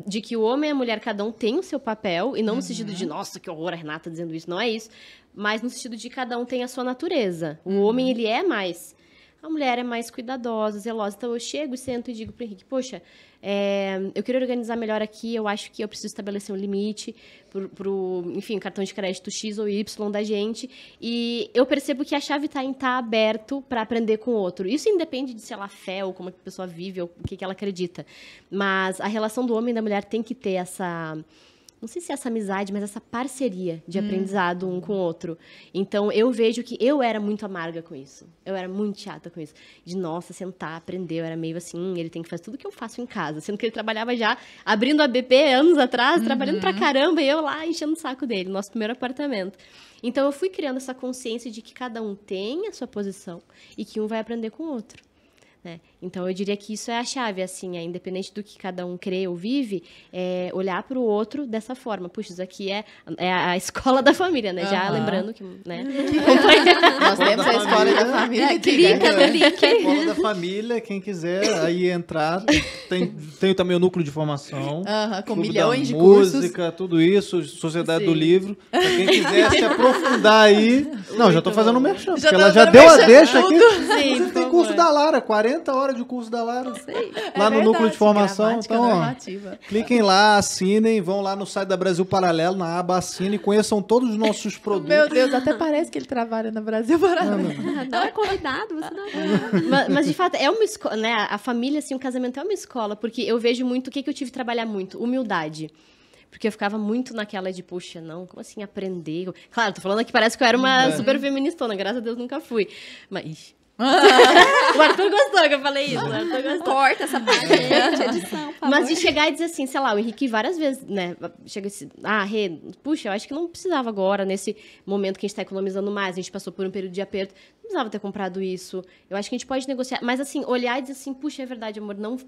De que o homem e a mulher, cada um tem o seu papel, e não no sentido de, uhum. nossa, que horror a Renata dizendo isso, não é isso mas no sentido de cada um tem a sua natureza. O uhum. homem, ele é mais a mulher é mais cuidadosa, zelosa. Então eu chego e sento e digo para o Henrique: Poxa, é, eu queria organizar melhor aqui, eu acho que eu preciso estabelecer um limite para o, enfim, cartão de crédito X ou Y da gente. E eu percebo que a chave está em estar tá aberto para aprender com o outro. Isso independe de se ela fé ou como é a pessoa vive ou o que, que ela acredita. Mas a relação do homem e da mulher tem que ter essa não sei se é essa amizade, mas essa parceria de hum. aprendizado um com o outro. Então eu vejo que eu era muito amarga com isso. Eu era muito chata com isso. De nossa, sentar, aprender, eu era meio assim, hum, ele tem que fazer tudo que eu faço em casa, sendo que ele trabalhava já abrindo a BP anos atrás, uhum. trabalhando pra uhum. caramba e eu lá enchendo o saco dele, nosso primeiro apartamento. Então eu fui criando essa consciência de que cada um tem a sua posição e que um vai aprender com o outro. Né? Então eu diria que isso é a chave, assim, é, independente do que cada um crê ou vive, é olhar para o outro dessa forma. Puxa, isso aqui é, é a escola da família, né? Uhum. Já lembrando que, né? Nós temos a escola da família. É, clica no né? link. É, é escola da família, quem quiser aí entrar, tem, tem também o núcleo de formação, uhum, com milhões de música, tudo isso, Sociedade Sim. do Livro. Pra quem quiser se aprofundar aí. Não, já estou fazendo o merchan, porque ela já deu a deixa aqui. Sim, tem curso da Lara, 40 horas hora de curso da Lara. Sei. É lá é no verdade, núcleo de formação. Então, ó, cliquem lá, assinem, vão lá no site da Brasil Paralelo, na aba assine, conheçam todos os nossos produtos. Meu Deus, até parece que ele trabalha na Brasil Paralelo. Ah, não é convidado, você não é mas, mas, de fato, é uma escola, né? A família, assim, o casamento é uma escola, porque eu vejo muito o que, que eu tive que trabalhar muito: humildade. Porque eu ficava muito naquela de, poxa, não, como assim aprender? Claro, tô falando que parece que eu era uma é. super feministona, graças a Deus nunca fui. Mas o Arthur gostou que eu falei isso. Corta essa parte. É Mas de chegar e dizer assim, sei lá, o Henrique várias vezes, né? Chega e ah, Rê, puxa, eu acho que não precisava agora, nesse momento que a gente tá economizando mais, a gente passou por um período de aperto, não precisava ter comprado isso. Eu acho que a gente pode negociar. Mas assim, olhar e dizer assim, puxa, é verdade, amor, não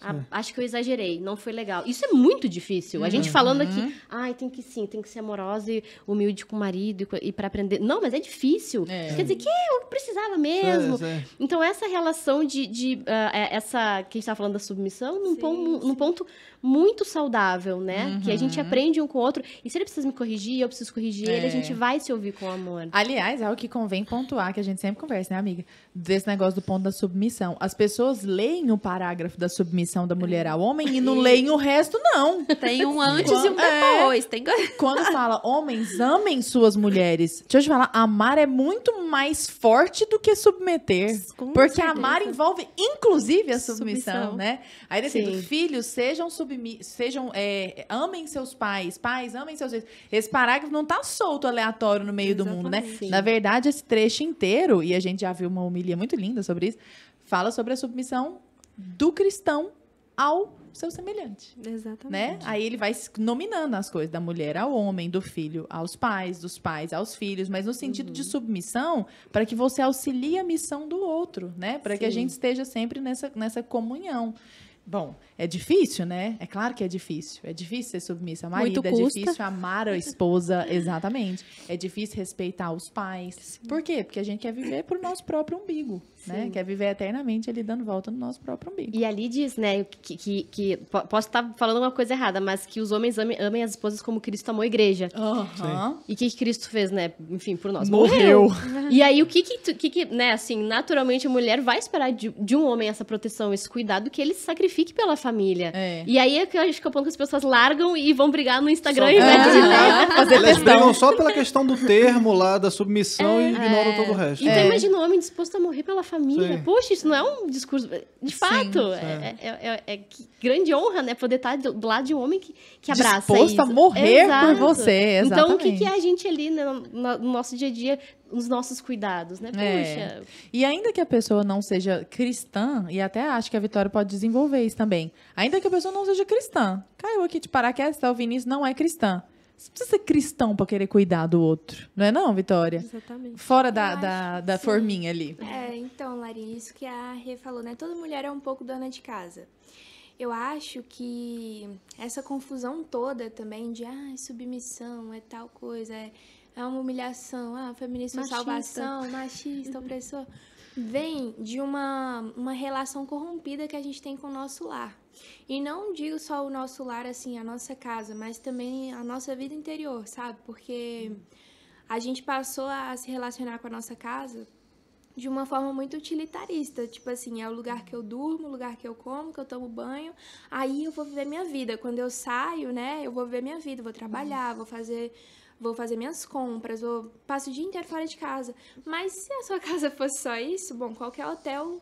a, é. acho que eu exagerei, não foi legal. Isso é muito difícil. A uhum. gente falando aqui, uhum. ai, tem que sim, tem que ser amorosa e humilde com o marido e, e para aprender. Não, mas é difícil. É. Quer dizer, que eu precisava mesmo. É. então, essa relação de. de uh, essa que a gente falando da submissão, num, sim, sim. num ponto muito saudável, né? Uhum. Que a gente uhum. aprende um com o outro. E se ele precisa me corrigir, eu preciso corrigir é. ele, a gente vai se ouvir com amor. Aliás, é algo que convém pontuar, que a gente sempre conversa, né, amiga? Desse negócio do ponto da submissão. As pessoas leem o parágrafo da submissão submissão da mulher é. ao homem e não leem o resto, não. Tem um antes quando, e um é. depois. É, tem... quando fala homens, amem suas mulheres. Deixa eu te falar, amar é muito mais forte do que submeter. Com porque certeza. amar envolve, inclusive, a submissão, submissão. né? Aí assim, filhos, sejam submissos, sejam, é, amem seus pais, pais, amem seus filhos. Esse parágrafo não tá solto, aleatório no meio Exatamente. do mundo, né? Na verdade, esse trecho inteiro, e a gente já viu uma homilia muito linda sobre isso, fala sobre a submissão do cristão ao seu semelhante. Né? Exatamente. Né? Aí ele vai nominando as coisas, da mulher ao homem, do filho aos pais, dos pais aos filhos, mas no sentido uhum. de submissão, para que você auxilie a missão do outro, né? Para que a gente esteja sempre nessa, nessa comunhão. Bom, é difícil, né? É claro que é difícil. É difícil ser submissa a marido, é difícil amar a esposa, exatamente. É difícil respeitar os pais. Sim. Por quê? Porque a gente quer viver pro nosso próprio umbigo né? Quer viver eternamente ali dando volta no nosso próprio umbigo. E ali diz, né, que, que, que posso estar tá falando uma coisa errada, mas que os homens amem, amem as esposas como Cristo amou a igreja. Uhum. E o que Cristo fez, né? Enfim, por nós. Morreu. e aí, o que que, que que, né, assim, naturalmente a mulher vai esperar de, de, um homem essa proteção, esse cuidado, que ele se sacrifique pela família. É. E aí é que eu acho que é o ponto que as pessoas largam e vão brigar no Instagram só e né, de, fazer Elas brigam só pela questão do termo lá, da submissão é, e ignoram é. todo o resto. Então é. imagina um homem disposto a morrer pela família. Sim. Poxa, isso não é um discurso. De fato, Sim, é, é, é, é, grande honra, né? Poder estar do lado de um homem que, que abraça. Disposto isso. a morrer Exato. por você. Exatamente. Então, o que, que é a gente ali no, no nosso dia a dia nos nossos cuidados, né? Puxa. É. E ainda que a pessoa não seja cristã, e até acho que a Vitória pode desenvolver isso também. Ainda que a pessoa não seja cristã, caiu aqui de paraquedas, o Vinícius não é cristã. Você precisa ser cristão para querer cuidar do outro, não é não, Vitória? Exatamente. Fora da, da, da, forminha ali. É, então, Larinha, isso que a Rê falou, né? Toda mulher é um pouco dona de casa. Eu acho que essa confusão toda também de ah, é submissão é tal coisa, é, é uma humilhação, ah, feminismo é machista. salvação, machista, opressor vem de uma, uma relação corrompida que a gente tem com o nosso lar. E não digo só o nosso lar, assim, a nossa casa, mas também a nossa vida interior, sabe? Porque a gente passou a se relacionar com a nossa casa de uma forma muito utilitarista, tipo assim, é o lugar que eu durmo, o lugar que eu como, que eu tomo banho, aí eu vou viver minha vida. Quando eu saio, né, eu vou viver minha vida, vou trabalhar, vou fazer vou fazer minhas compras, vou passo o dia inteiro fora de casa. Mas se a sua casa fosse só isso, bom, qualquer hotel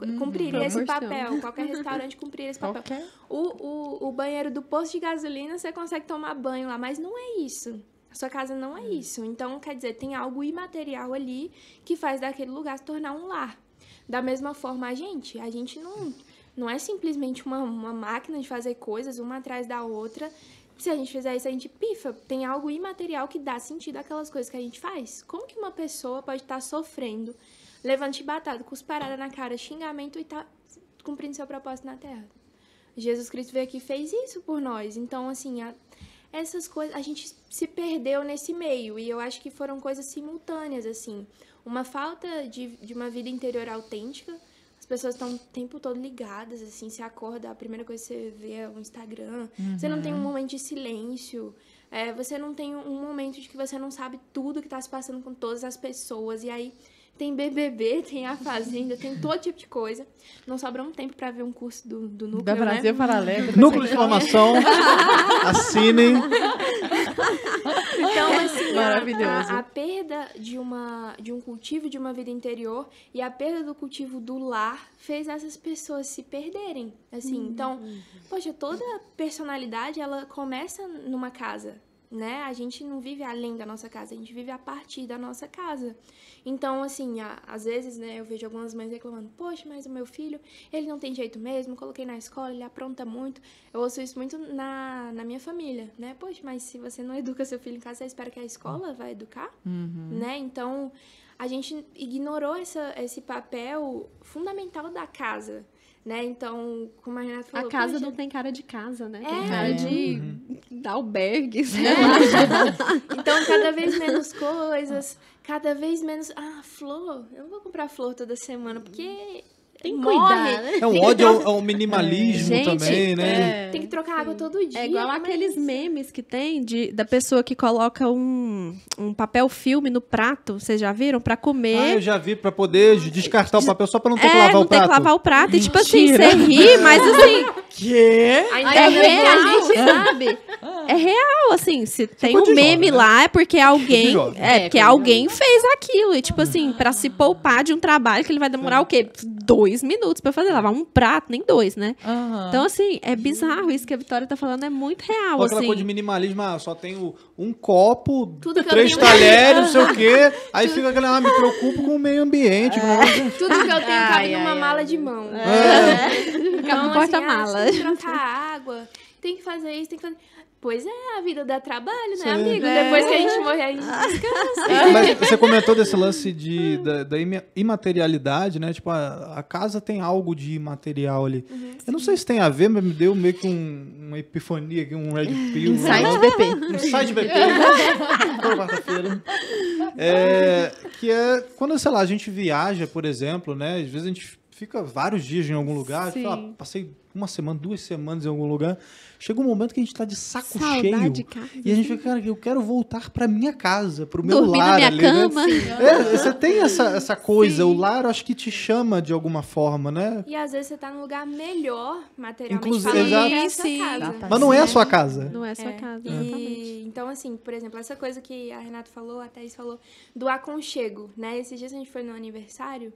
uhum. cumpriria hum, esse papel, qualquer restaurante cumpriria esse papel. O, o, o banheiro do posto de gasolina, você consegue tomar banho lá, mas não é isso. A sua casa não é uhum. isso. Então, quer dizer, tem algo imaterial ali que faz daquele lugar se tornar um lar. Da mesma forma, a gente, a gente não, não é simplesmente uma, uma máquina de fazer coisas uma atrás da outra se a gente fizer isso, a gente pifa. Tem algo imaterial que dá sentido àquelas coisas que a gente faz. Como que uma pessoa pode estar tá sofrendo, levando chibatada, cusparada na cara, xingamento e tá cumprindo seu propósito na Terra? Jesus Cristo veio aqui e fez isso por nós. Então, assim, a, essas coisas, a gente se perdeu nesse meio. E eu acho que foram coisas simultâneas, assim. Uma falta de, de uma vida interior autêntica as pessoas estão o tempo todo ligadas, assim, você acorda, a primeira coisa que você vê é o Instagram, uhum. você não tem um uhum. momento de silêncio, é, você não tem um momento de que você não sabe tudo que está se passando com todas as pessoas, e aí tem BBB, tem a Fazenda, tem todo tipo de coisa. Não sobrou um tempo para ver um curso do, do Núcleo, Da Brasil né? Paralelo. Núcleo de Formação, assinem. Então, assim, Maravilhoso. A, a, perda de, uma, de um cultivo de uma vida interior e a perda do cultivo do lar fez essas pessoas se perderem, assim. Hum. Então, poxa, toda personalidade, ela começa numa casa, né? A gente não vive além da nossa casa, a gente vive a partir da nossa casa. Então, assim, a, às vezes, né, eu vejo algumas mães reclamando: Poxa, mas o meu filho, ele não tem jeito mesmo, coloquei na escola, ele apronta muito. Eu ouço isso muito na, na minha família, né? Poxa, mas se você não educa seu filho em casa, você espera que a escola vai educar, uhum. né? Então, a gente ignorou essa, esse papel fundamental da casa, né? Então, como a Renata falou... A casa não gente... tem cara de casa, né? É. Tem cara é. de uhum. albergue, é. sei é. então, cada vez menos coisas, cada vez menos... Ah, flor, eu não vou comprar flor toda semana, porque tem que cuidar, né? É um ódio ao, ao minimalismo Gente, também, é. né? É. Tem que trocar água todo é dia. É igual mas... aqueles memes que tem de, da pessoa que coloca um, um papel filme no prato, vocês já viram? Pra comer. Ah, eu já vi, pra poder descartar o papel só pra não ter é, que lavar o prato. não ter que lavar o prato. Mentira. E tipo assim, você ri, mas assim... Que? é real, a gente sabe. É real, assim, se Você tem um meme né? lá né? é porque alguém, é, é porque é, alguém fez aquilo e tipo assim, para se poupar de um trabalho que ele vai demorar o quê? Dois dois minutos para fazer, lavar um prato, nem dois, né? Uhum. Então, assim, é bizarro isso que a Vitória tá falando, é muito real. Só aquela assim. coisa de minimalismo, ah, só tenho um copo, Tudo três talheres, não sei o quê. Aí Tudo... fica aquele, ah, me preocupo com o meio ambiente. É. Né? Tudo que eu tenho ai, cabe ai, numa ai, mala de mão. É. É. porta-mala. Ah, tem que trocar água, tem que fazer isso, tem que fazer Pois é, a vida dá trabalho, né, amigo? É. Depois que a gente morrer, a gente descansa. É, mas você comentou desse lance de, da, da imaterialidade, né? Tipo, a, a, casa tem algo de imaterial ali. Uhum, Eu não sei se tem a ver, mas me deu meio que um, uma epifania aqui, um red pill. Inside né? BP. Inside BP. quarta-feira. É, que é quando, sei lá, a gente viaja, por exemplo, né? Às vezes a gente fica vários dias em algum lugar. Sei lá, passei uma semana, duas semanas em algum lugar. Chega um momento que a gente tá de saco Saudade cheio. e a gente fica, né? cara, eu quero voltar pra minha casa, pro meu Dormir lar. Na minha ali, né? cama. Né? É, você tem essa, essa coisa, Sim. o lar acho que te chama de alguma forma, né? E às vezes você tá num lugar melhor, materialmente Inclusive, falando, é sim. Casa. Mas não é a sua casa. Não é a sua é. casa, e, então, assim, por exemplo, essa coisa que a Renata falou, a Thaís falou, do aconchego, né? Esses dias a gente foi no aniversário,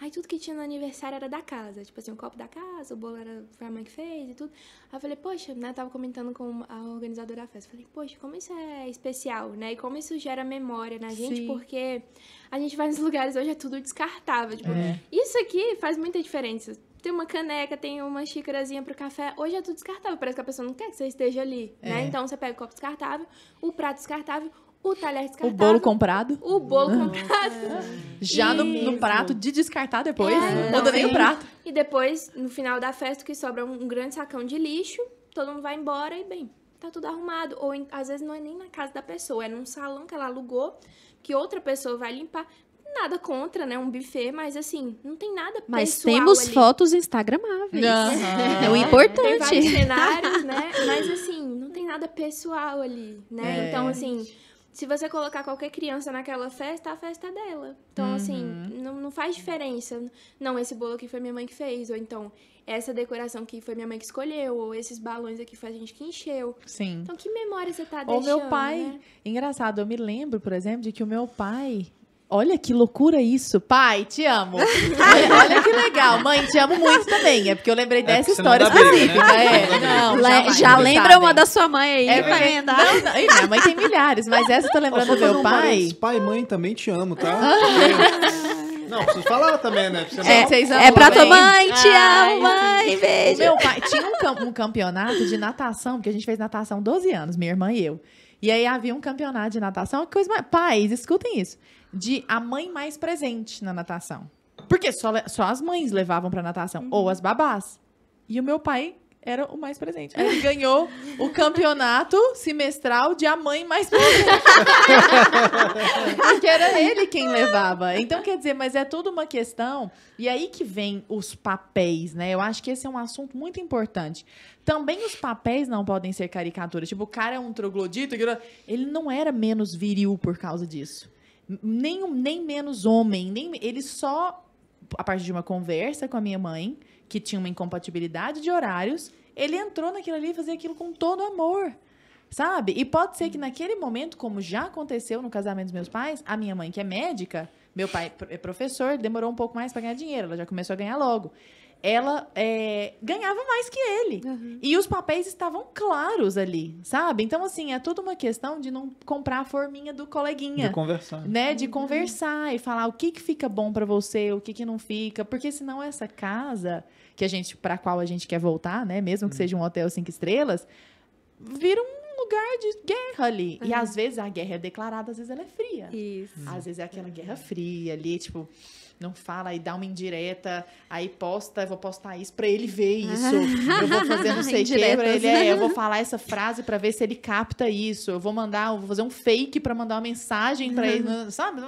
Aí tudo que tinha no aniversário era da casa. Tipo assim, o copo da casa, o bolo era foi a mãe que fez e tudo. Aí eu falei, poxa, né? né, tava comentando com a organizadora da festa. Falei, poxa, como isso é especial, né? E como isso gera memória na gente, Sim. porque a gente vai nos lugares hoje é tudo descartável. Tipo, é. isso aqui faz muita diferença. Tem uma caneca, tem uma xícarazinha pro café. Hoje é tudo descartável. Parece que a pessoa não quer que você esteja ali, né? é. né? Então você pega o copo descartável, o prato descartável, o talher descartado. O bolo comprado. O bolo ah. comprado. É. Já no, no, prato de descartar depois. É, não, nem o prato. E depois, no final da festa, que sobra um grande sacão de lixo, todo mundo vai embora e, bem, tá tudo arrumado. Ou às vezes não é nem na casa da pessoa, é num salão que ela alugou, que outra pessoa vai limpar. Nada contra, né? Um buffet, mas assim, não tem nada pessoal Mas temos ali. fotos instagramáveis. Uhum. É o importante. Tem vários cenários, né? Mas assim, não tem nada pessoal ali, né? É. Então, assim, se você colocar qualquer criança naquela festa, a festa é dela. Então, assim, uhum. assim, não, não faz diferença. Não, esse bolo aqui foi minha mãe que fez, ou então, essa decoração aqui foi minha mãe que escolheu, ou esses balões aqui foi a gente que encheu. Sim. Então, que memória você tá ou deixando? Ou meu pai. Né? Engraçado, eu me lembro, por exemplo, de que o meu pai Olha que loucura isso. Pai, te amo. olha, que legal. Mãe, te amo muito também. É porque eu lembrei é dessa história específica. Né? É. Não, já, já lembra uma da sua mãe aí é, pra emendar. Não, não, minha mãe tem milhares, mas essa eu tô lembrando do meu pai. Parece. Pai, mãe, também te amo, tá? Ah. Não, preciso falar também, né? é, vocês é amam, é pra tua mãe, te amo, mãe, beijo. Meu pai tinha um, um campeonato de natação, porque a gente fez natação 12 anos, minha irmã e eu. E aí havia um campeonato de natação, que coisa mais... Pais, escutem isso de a mãe mais presente na natação. Porque só, só as mães levavam pra natação, uhum. ou as babás. E o meu pai era o mais presente. Ele ganhou o campeonato semestral de a mãe mais presente. Porque era ele quem levava. Então, quer dizer, mas é toda uma questão. E aí que vem os papéis, né? Eu acho que esse é um assunto muito importante. Também os papéis não podem ser caricaturas. Tipo, o cara é um troglodito. Ele não era menos viril por causa disso nem, nem menos homem, nem ele só a partir de uma conversa com a minha mãe, que tinha uma incompatibilidade de horários, ele entrou naquilo ali e fazia aquilo com todo amor. Sabe? E pode ser que naquele momento, como já aconteceu no casamento dos meus pais, a minha mãe, que é médica, meu pai é professor, demorou um pouco mais para ganhar dinheiro, ela já começou a ganhar logo ela é, ganhava mais que ele. Uhum. E os papéis estavam claros ali, sabe? Então, assim, é toda uma questão de não comprar a forminha do coleguinha. De conversar. Né? De uhum. conversar e falar o que, que fica bom para você, o que, que não fica. Porque senão essa casa, que a gente, pra qual a gente quer voltar, né? Mesmo que uhum. seja um hotel cinco estrelas, vira um lugar de guerra ali. Uhum. E às vezes a guerra é declarada, às vezes ela é fria. Isso. Às vezes é aquela guerra fria ali, tipo, não fala e dá uma indireta, aí posta, vou postar isso para ele ver isso. Eu vou fazer não sei o que pra ele, é, eu vou falar essa frase para ver se ele capta isso. Eu vou mandar, eu vou fazer um fake para mandar uma mensagem para ele, uhum. sabe?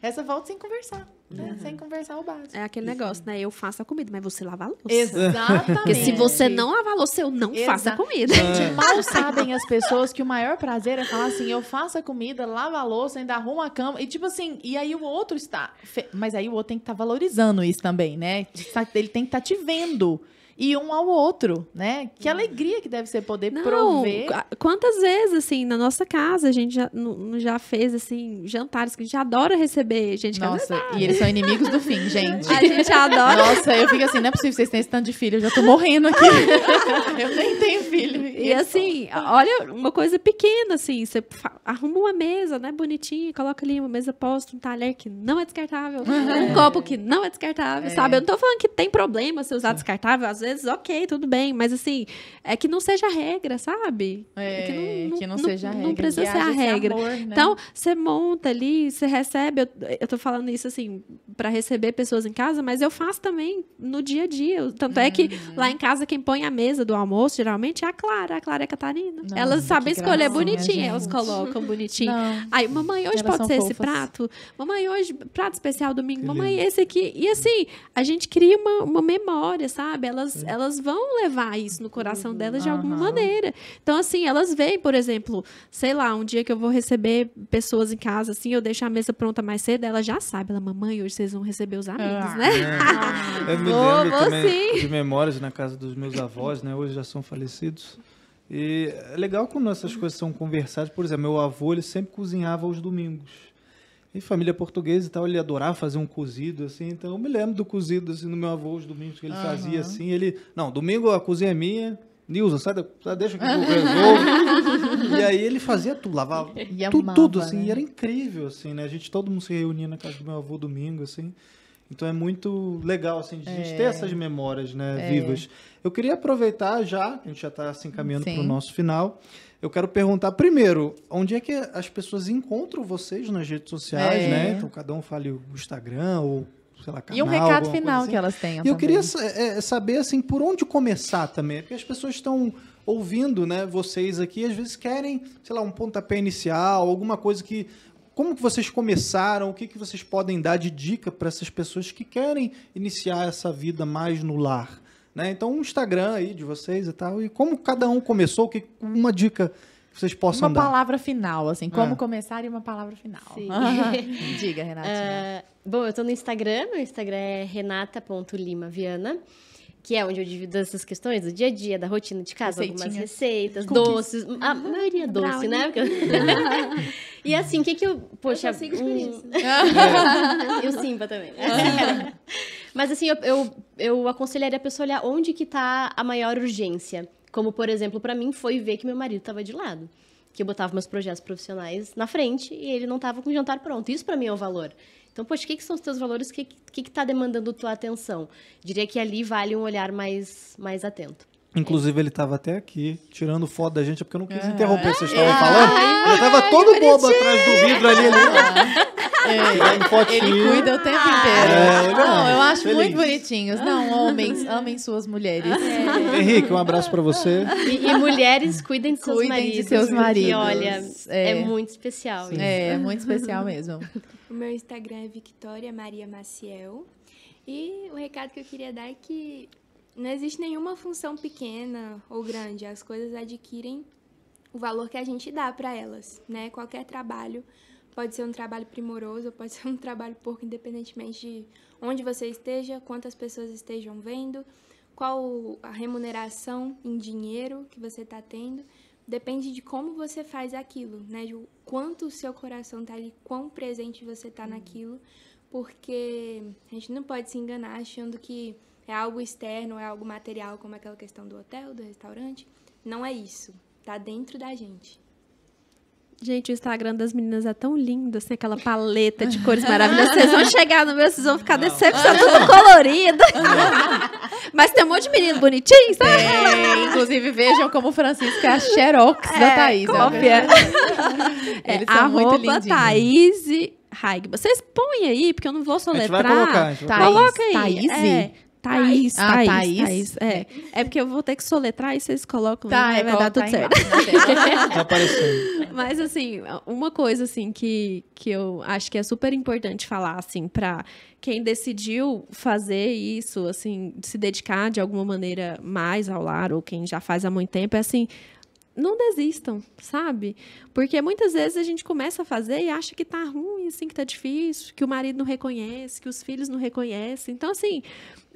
Essa volta sem conversar. Né? Uhum. sem conversar o básico. É aquele negócio, né? Eu faço a comida, mas você lava a louça. Exatamente. Porque se você não lavar a louça, eu não Exa faço a comida. Gente, é. mal sabem as pessoas que o maior prazer é falar assim, eu faço a comida, lavo a louça, ainda arrumo a cama. E tipo assim, e aí o outro está... Mas aí o outro tem que estar tá valorizando isso também, né? Ele tá, tem que estar tá te vendo e um ao outro, né? Que hum. alegria que deve ser poder Não, prover. Quantas vezes, assim, na nossa casa, a gente já, já fez, assim, jantares que a gente adora receber gente Nossa, e eles são inimigos do fim, gente. A gente adora. Nossa, eu fico assim, não é possível vocês terem esse tanto de filho, eu já tô morrendo aqui. eu nem tenho filho. E assim, olha, uma coisa pequena, assim, você arruma uma mesa, né, bonitinha, coloca ali uma mesa posta, um talher que não é descartável, é. um copo que não é descartável, é. sabe? Eu não tô falando que tem problema se usar descartável, às vezes vezes, ok, tudo bem. Mas assim, é que não seja regra, sabe? É, é que não, é não, que não, não seja regra. Não precisa ser a é regra. Amor, né? Então, você monta ali, você recebe. Eu, eu tô falando isso assim, para receber pessoas em casa, mas eu faço também no dia a dia. Tanto uhum. é que uhum. lá em casa, quem põe a mesa do almoço, geralmente, é a Clara, a Clara e a Catarina. Não, elas sabem escolher bonitinho, elas colocam bonitinho. Aí, mamãe, hoje pode ser fofas. esse prato? Mamãe, hoje, prato especial domingo. Que mamãe, lindo. esse aqui. E assim, a gente cria uma, uma memória, sabe? Elas Uhum. elas, vão levar isso no coração uhum. delas de alguma uhum. maneira. Então, assim, elas veem, por exemplo, sei lá, um dia que eu vou receber pessoas em casa, assim, eu deixo a mesa pronta mais cedo, ela já sabe, ela, mamãe, hoje vocês vão receber os amigos, ah, né? É. eu me vou, vou, também sim. de memórias na casa dos meus avós, né? Hoje já são falecidos. E é legal quando essas coisas são conversadas. Por exemplo, meu avô, ele sempre cozinhava aos domingos. E família portuguesa e tal, ele adorava fazer um cozido, assim. Então eu me lembro do cozido, assim, no meu avô, os domingos que ele uhum. fazia, assim. Ele, não, domingo a cozinha é minha. Nilza, sai, da, sai deixa que eu resolvo. e aí ele fazia tudo, lavava e tudo, amava, tudo, assim. Né? E era incrível, assim, né? A gente, todo mundo se reunia na casa do meu avô domingo, assim. Então é muito legal, assim, de a gente ter é. essas memórias, né, é. vivas. Eu queria aproveitar já, a gente já está, assim, caminhando para o nosso final eu quero perguntar primeiro, onde é que as pessoas encontram vocês nas redes sociais, é. né? Então cada um fale o Instagram ou sei lá, canal, E um recado final assim. que elas tenham. E eu queria é, saber assim, por onde começar também, porque as pessoas estão ouvindo, né, vocês aqui, às vezes querem, sei lá, um pontapé inicial, alguma coisa que como que vocês começaram? O que, que vocês podem dar de dica para essas pessoas que querem iniciar essa vida mais no lar? Né? Então, um Instagram aí de vocês e tal. E como cada um começou, que uma dica que vocês possam uma dar. Uma palavra final, assim. Como é. começar e uma palavra final. Uhum. Diga, Renata. Uh, bom, eu estou no Instagram. Meu Instagram é renata.limaviana que é onde eu divido essas questões do dia a dia, da rotina de casa, algumas receitas, doces, a maioria é doce, né? Brownie. né? e assim, o que que eu, poxa, eu, um... É, eu simba também. Né? Mas assim, eu, eu, eu aconselharia a pessoa a olhar onde que tá a maior urgência. Como, por exemplo, para mim foi ver que meu marido estava de lado. Que eu botava meus projetos profissionais na frente e ele não estava com o jantar pronto. Isso para mim é o valor. Então, poxa, o que, que são os teus valores? O que está que, que, que tá demandando tua atenção? Diria que ali vale um olhar mais, mais atento. Inclusive, ele estava até aqui tirando foto da gente, é porque eu não quis ah, interromper. Vocês estavam é. falando? ele tava todo bobo atrás do vidro ali. ali. Ah. É, ele cuida o tempo ah. inteiro. É, não, eu acho feliz. muito bonitinhos. Não, homens, amem suas mulheres. Henrique, um abraço para você. E, e, mulheres, cuidem de seus maridos. de seus maridos. E olha, é, muito especial. Sim. É, é muito especial mesmo. O meu Instagram é Victoria Maria Maciel. E o recado que eu queria dar é que não existe nenhuma função pequena ou grande, as coisas adquirem o valor que a gente dá para elas, né? Qualquer trabalho pode ser um trabalho primoroso, pode ser um trabalho pouco, independentemente de onde você esteja, quantas pessoas estejam vendo, qual a remuneração em dinheiro que você está tendo. Depende de como você faz aquilo, né? De quanto o seu coração tá ali, quão presente você tá uhum. naquilo, porque a gente não pode se enganar achando que é algo externo, é algo material, como aquela questão do hotel, do restaurante. Não é isso. Tá dentro da gente. Gente, o Instagram das meninas é tão lindo, assim, aquela paleta de cores maravilhosas. Vocês vão chegar no meu, vocês vão ficar decepcionados, tudo colorido. Mas tem um monte de menino bonitinho, sabe? É, inclusive, vejam como o Francisco é a xerox é, da Thaís. Cópia. É? é, Eles é, são muito lindinhos. Thaís Haig. Vocês põem aí, porque eu não vou soletrar. A gente vai colocar. Thaís, Coloca aí. Thaís? É, Thaís, tá ah, Thaís, tá Thaís, tá Thaís. É. é porque eu vou ter que soletrar e vocês colocam, tá, né? vai, é, vai dar tudo certo. tá aparecendo. Mas assim, uma coisa assim que, que eu acho que é super importante falar assim para quem decidiu fazer isso, assim, se dedicar de alguma maneira mais ao lar ou quem já faz há muito tempo, é assim, não desistam, sabe? Porque muitas vezes a gente começa a fazer e acha que tá ruim, assim, que tá difícil, que o marido não reconhece, que os filhos não reconhecem. Então, assim,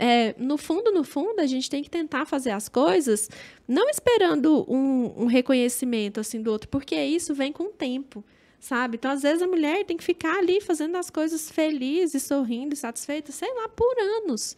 é, no fundo, no fundo, a gente tem que tentar fazer as coisas não esperando um, um reconhecimento assim do outro, porque isso vem com o tempo sabe? Então, às vezes, a mulher tem que ficar ali fazendo as coisas felizes sorrindo, satisfeita, sei lá, por anos.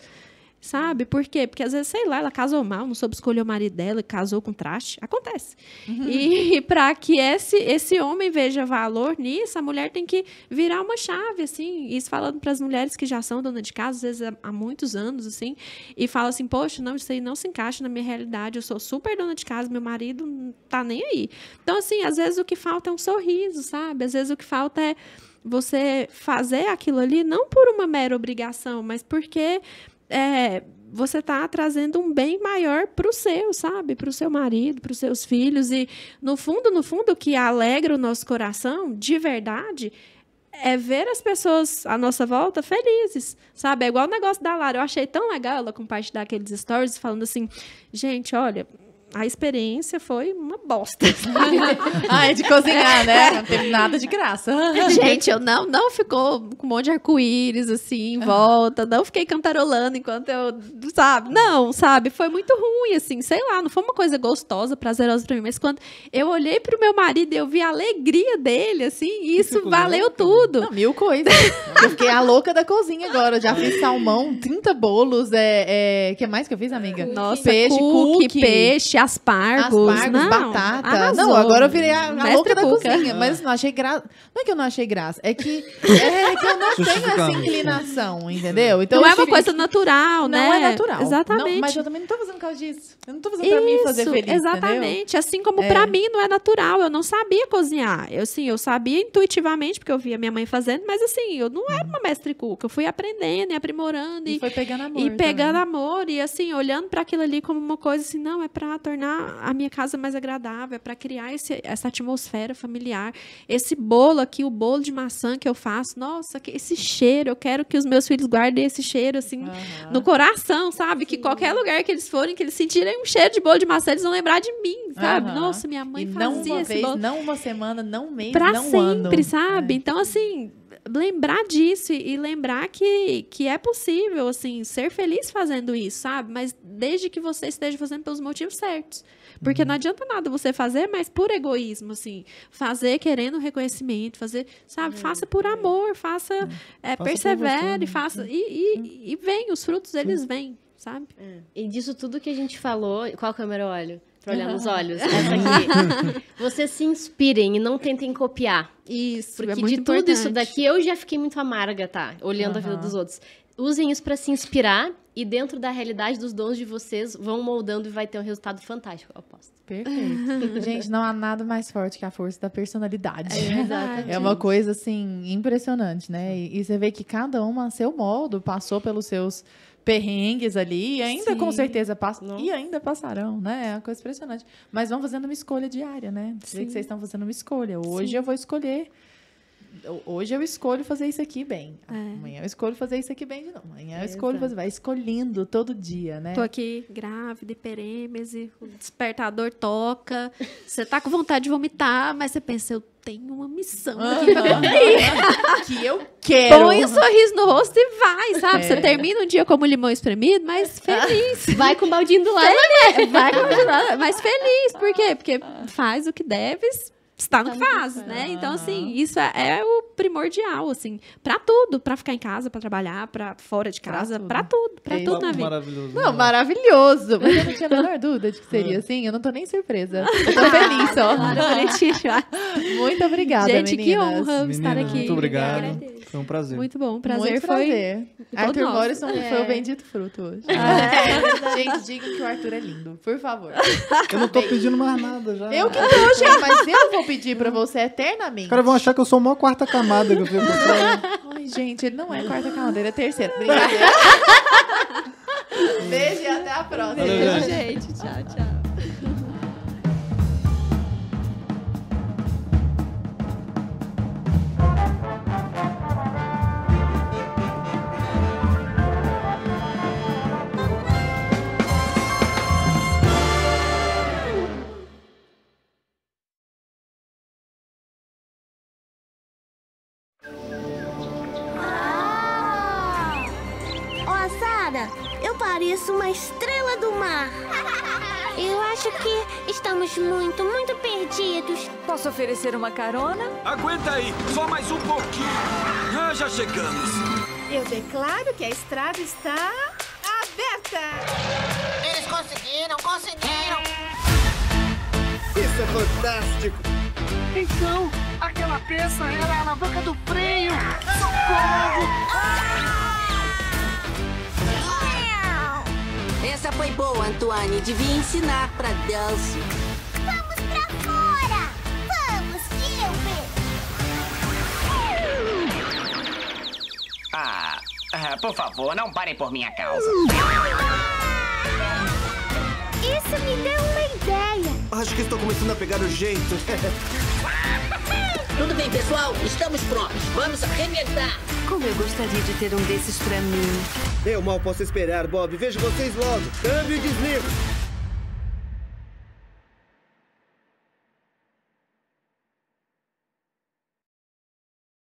Sabe? Por quê? Porque às vezes, sei lá, ela casou mal, não soube escolher o marido dela e casou com traste. Acontece. Uhum. E, e para que esse, esse homem veja valor nisso, a mulher tem que virar uma chave, assim. Isso falando para as mulheres que já são dona de casa, às vezes há, muitos anos, assim, e fala assim: Poxa, não, isso aí não se encaixa na minha realidade. Eu sou super dona de casa, meu marido não tá nem aí. Então, assim, às vezes o que falta é um sorriso, sabe? Às vezes o que falta é você fazer aquilo ali não por uma mera obrigação, mas porque é, você está trazendo um bem maior para o seu, sabe? Para o seu marido, para os seus filhos. E, no fundo, no fundo, o que alegra o nosso coração, de verdade, é ver as pessoas à nossa volta felizes, sabe? É igual o negócio da Lara. Eu achei tão legal ela compartilhar aqueles stories falando assim: gente, olha, a experiência foi uma bosta. ah, é de cozinhar, né? É. Não teve nada de graça. Gente, eu não, não ficou com um monte de arco-íris, assim, em é. volta. Não fiquei cantarolando enquanto eu, sabe? Não, sabe? Foi muito ruim, assim. Sei lá, não foi uma coisa gostosa, prazerosa pra mim. Mas quando eu olhei pro meu marido e eu vi a alegria dele, assim, isso Ficou valeu louca. Né? tudo. Não, mil coisas. eu fiquei a louca da cozinha agora. já fiz salmão, 30 bolos. É, é... que mais que eu fiz, amiga? Nossa, Peixe, cookie, cookie. peixe, aspargos. Aspargos, não, batata. Arrasou. Não, agora eu virei a, a louca da cozinha. Mas é. não, achei graça. Não é que eu não achei graça, é que, é, é que eu não tenho essa inclinação, entendeu? Então, não é uma assim, coisa natural, né? Não é né? natural. Exatamente. Não, mas eu também não tô fazendo por causa disso. Eu não tô fazendo Isso, mim fazer feliz. Exatamente. Entendeu? Assim como é. pra mim não é natural. Eu não sabia cozinhar. Eu sim, eu sabia intuitivamente, porque eu via minha mãe fazendo, mas assim, eu não era uma mestre cuca. Eu fui aprendendo e aprimorando. E, e foi pegando amor. E pegando também. amor, e assim, olhando para aquilo ali como uma coisa assim, não, é para tornar a minha casa mais agradável, é pra criar esse, essa atmosfera familiar. Esse bolo aqui o bolo de maçã que eu faço. Nossa, que esse cheiro, eu quero que os meus filhos guardem esse cheiro assim uhum. no coração, sabe? Sim. Que qualquer lugar que eles forem, que eles sentirem um cheiro de bolo de maçã, eles vão lembrar de mim, sabe? Uhum. Nossa, minha mãe e fazia não uma esse vez, bolo. Não uma semana, não mês, pra não sempre, ano. sabe? É. Então assim, lembrar disso e, lembrar que, que é possível, assim, ser feliz fazendo isso, sabe? Mas desde que você esteja fazendo pelos motivos certos. Porque uhum. não adianta nada você fazer, mas por egoísmo, assim. Fazer querendo reconhecimento, fazer, sabe? É, faça por é. amor, faça, é, é, faça persevere, né? faça. É. E, e, é. e, vem, os frutos, eles vêm, sabe? E disso tudo que a gente falou, qual câmera eu olho? pra olhar nos olhos. Essa aqui. Vocês se inspirem e não tentem copiar. Isso, Porque é de tudo importante. isso daqui eu já fiquei muito amarga, tá? Olhando uhum. a vida dos outros usem isso para se inspirar e dentro da realidade dos dons de vocês vão moldando e vai ter um resultado fantástico, eu aposto. Perfeito. gente, não há nada mais forte que a força da personalidade. É, verdade. é uma coisa assim impressionante, né? E, e você vê que cada uma seu modo passou pelos seus perrengues ali, e ainda Sim. com certeza passam, e ainda passarão, né? É uma coisa impressionante. Mas vão fazendo uma escolha diária, né? Sei que vocês estão fazendo uma escolha. Hoje Sim. eu vou escolher hoje eu escolho fazer isso aqui bem. É. Amanhã eu escolho fazer isso aqui bem de novo. Amanhã eu escolho fazer. Vai escolhendo todo dia, né? Tô aqui grávida, perêmese, o despertador toca. Você tá com vontade de vomitar, mas você pensa, eu tenho uma missão aqui pra cumprir. que eu quero. Põe um sorriso no rosto e vai, sabe? É. Você termina um dia como limão espremido, mas ah. feliz. Vai com o baldinho do lado. Vai com o baldinho do lado, mas feliz. Por quê? Porque faz o que deves está no que tá faz, né? Então, assim, isso é, é o primordial, assim, para tudo, para ficar em casa, para trabalhar, para fora de casa, para tudo, para tudo, pra tudo na vida. Não, né? maravilhoso. Mas eu não tinha a menor dúvida de que seria é. assim, eu não tô nem surpresa. Eu tô feliz, ó. muito obrigada, Gente, meninas. que honra meninas, estar aqui. Muito obrigado. Foi um prazer. Muito bom, prazer muito foi. Prazer. Arthur nosso. Morrison é. foi o é. bendito fruto hoje. é. Ah, é gente, digam que o Arthur é lindo, por favor. Eu não tô pedindo mais nada já. Eu que tô, gente, mas eu vou pedir pra você eternamente. Os caras vão achar que eu sou uma quarta camada que eu Ai, gente, ele não é quarta camada, ele é terceira. Obrigada. Beijo e até a próxima. gente. Beijo, gente. Tchau, tchau. estrela do mar. Eu acho que estamos muito, muito perdidos. Posso oferecer uma carona? Aguenta aí, só mais um pouquinho. Ah, já chegamos. Eu declaro que a estrada está aberta. Eles conseguiram, conseguiram. Isso é fantástico. Então, aquela peça era a alavanca do freio. Socorro! Ah! Essa foi boa, Antoine. Devia ensinar pra Delcio. Vamos pra fora! Vamos, Gilbert! Ah, ah, por favor, não parem por minha causa. Ah! Isso me deu uma ideia. Acho que estou começando a pegar o jeito. Tudo bem, pessoal. Estamos prontos. Vamos arrebentar. Como eu gostaria de ter um desses pra mim. Eu mal posso esperar, Bob. Vejo vocês logo. Câmbio e desligo.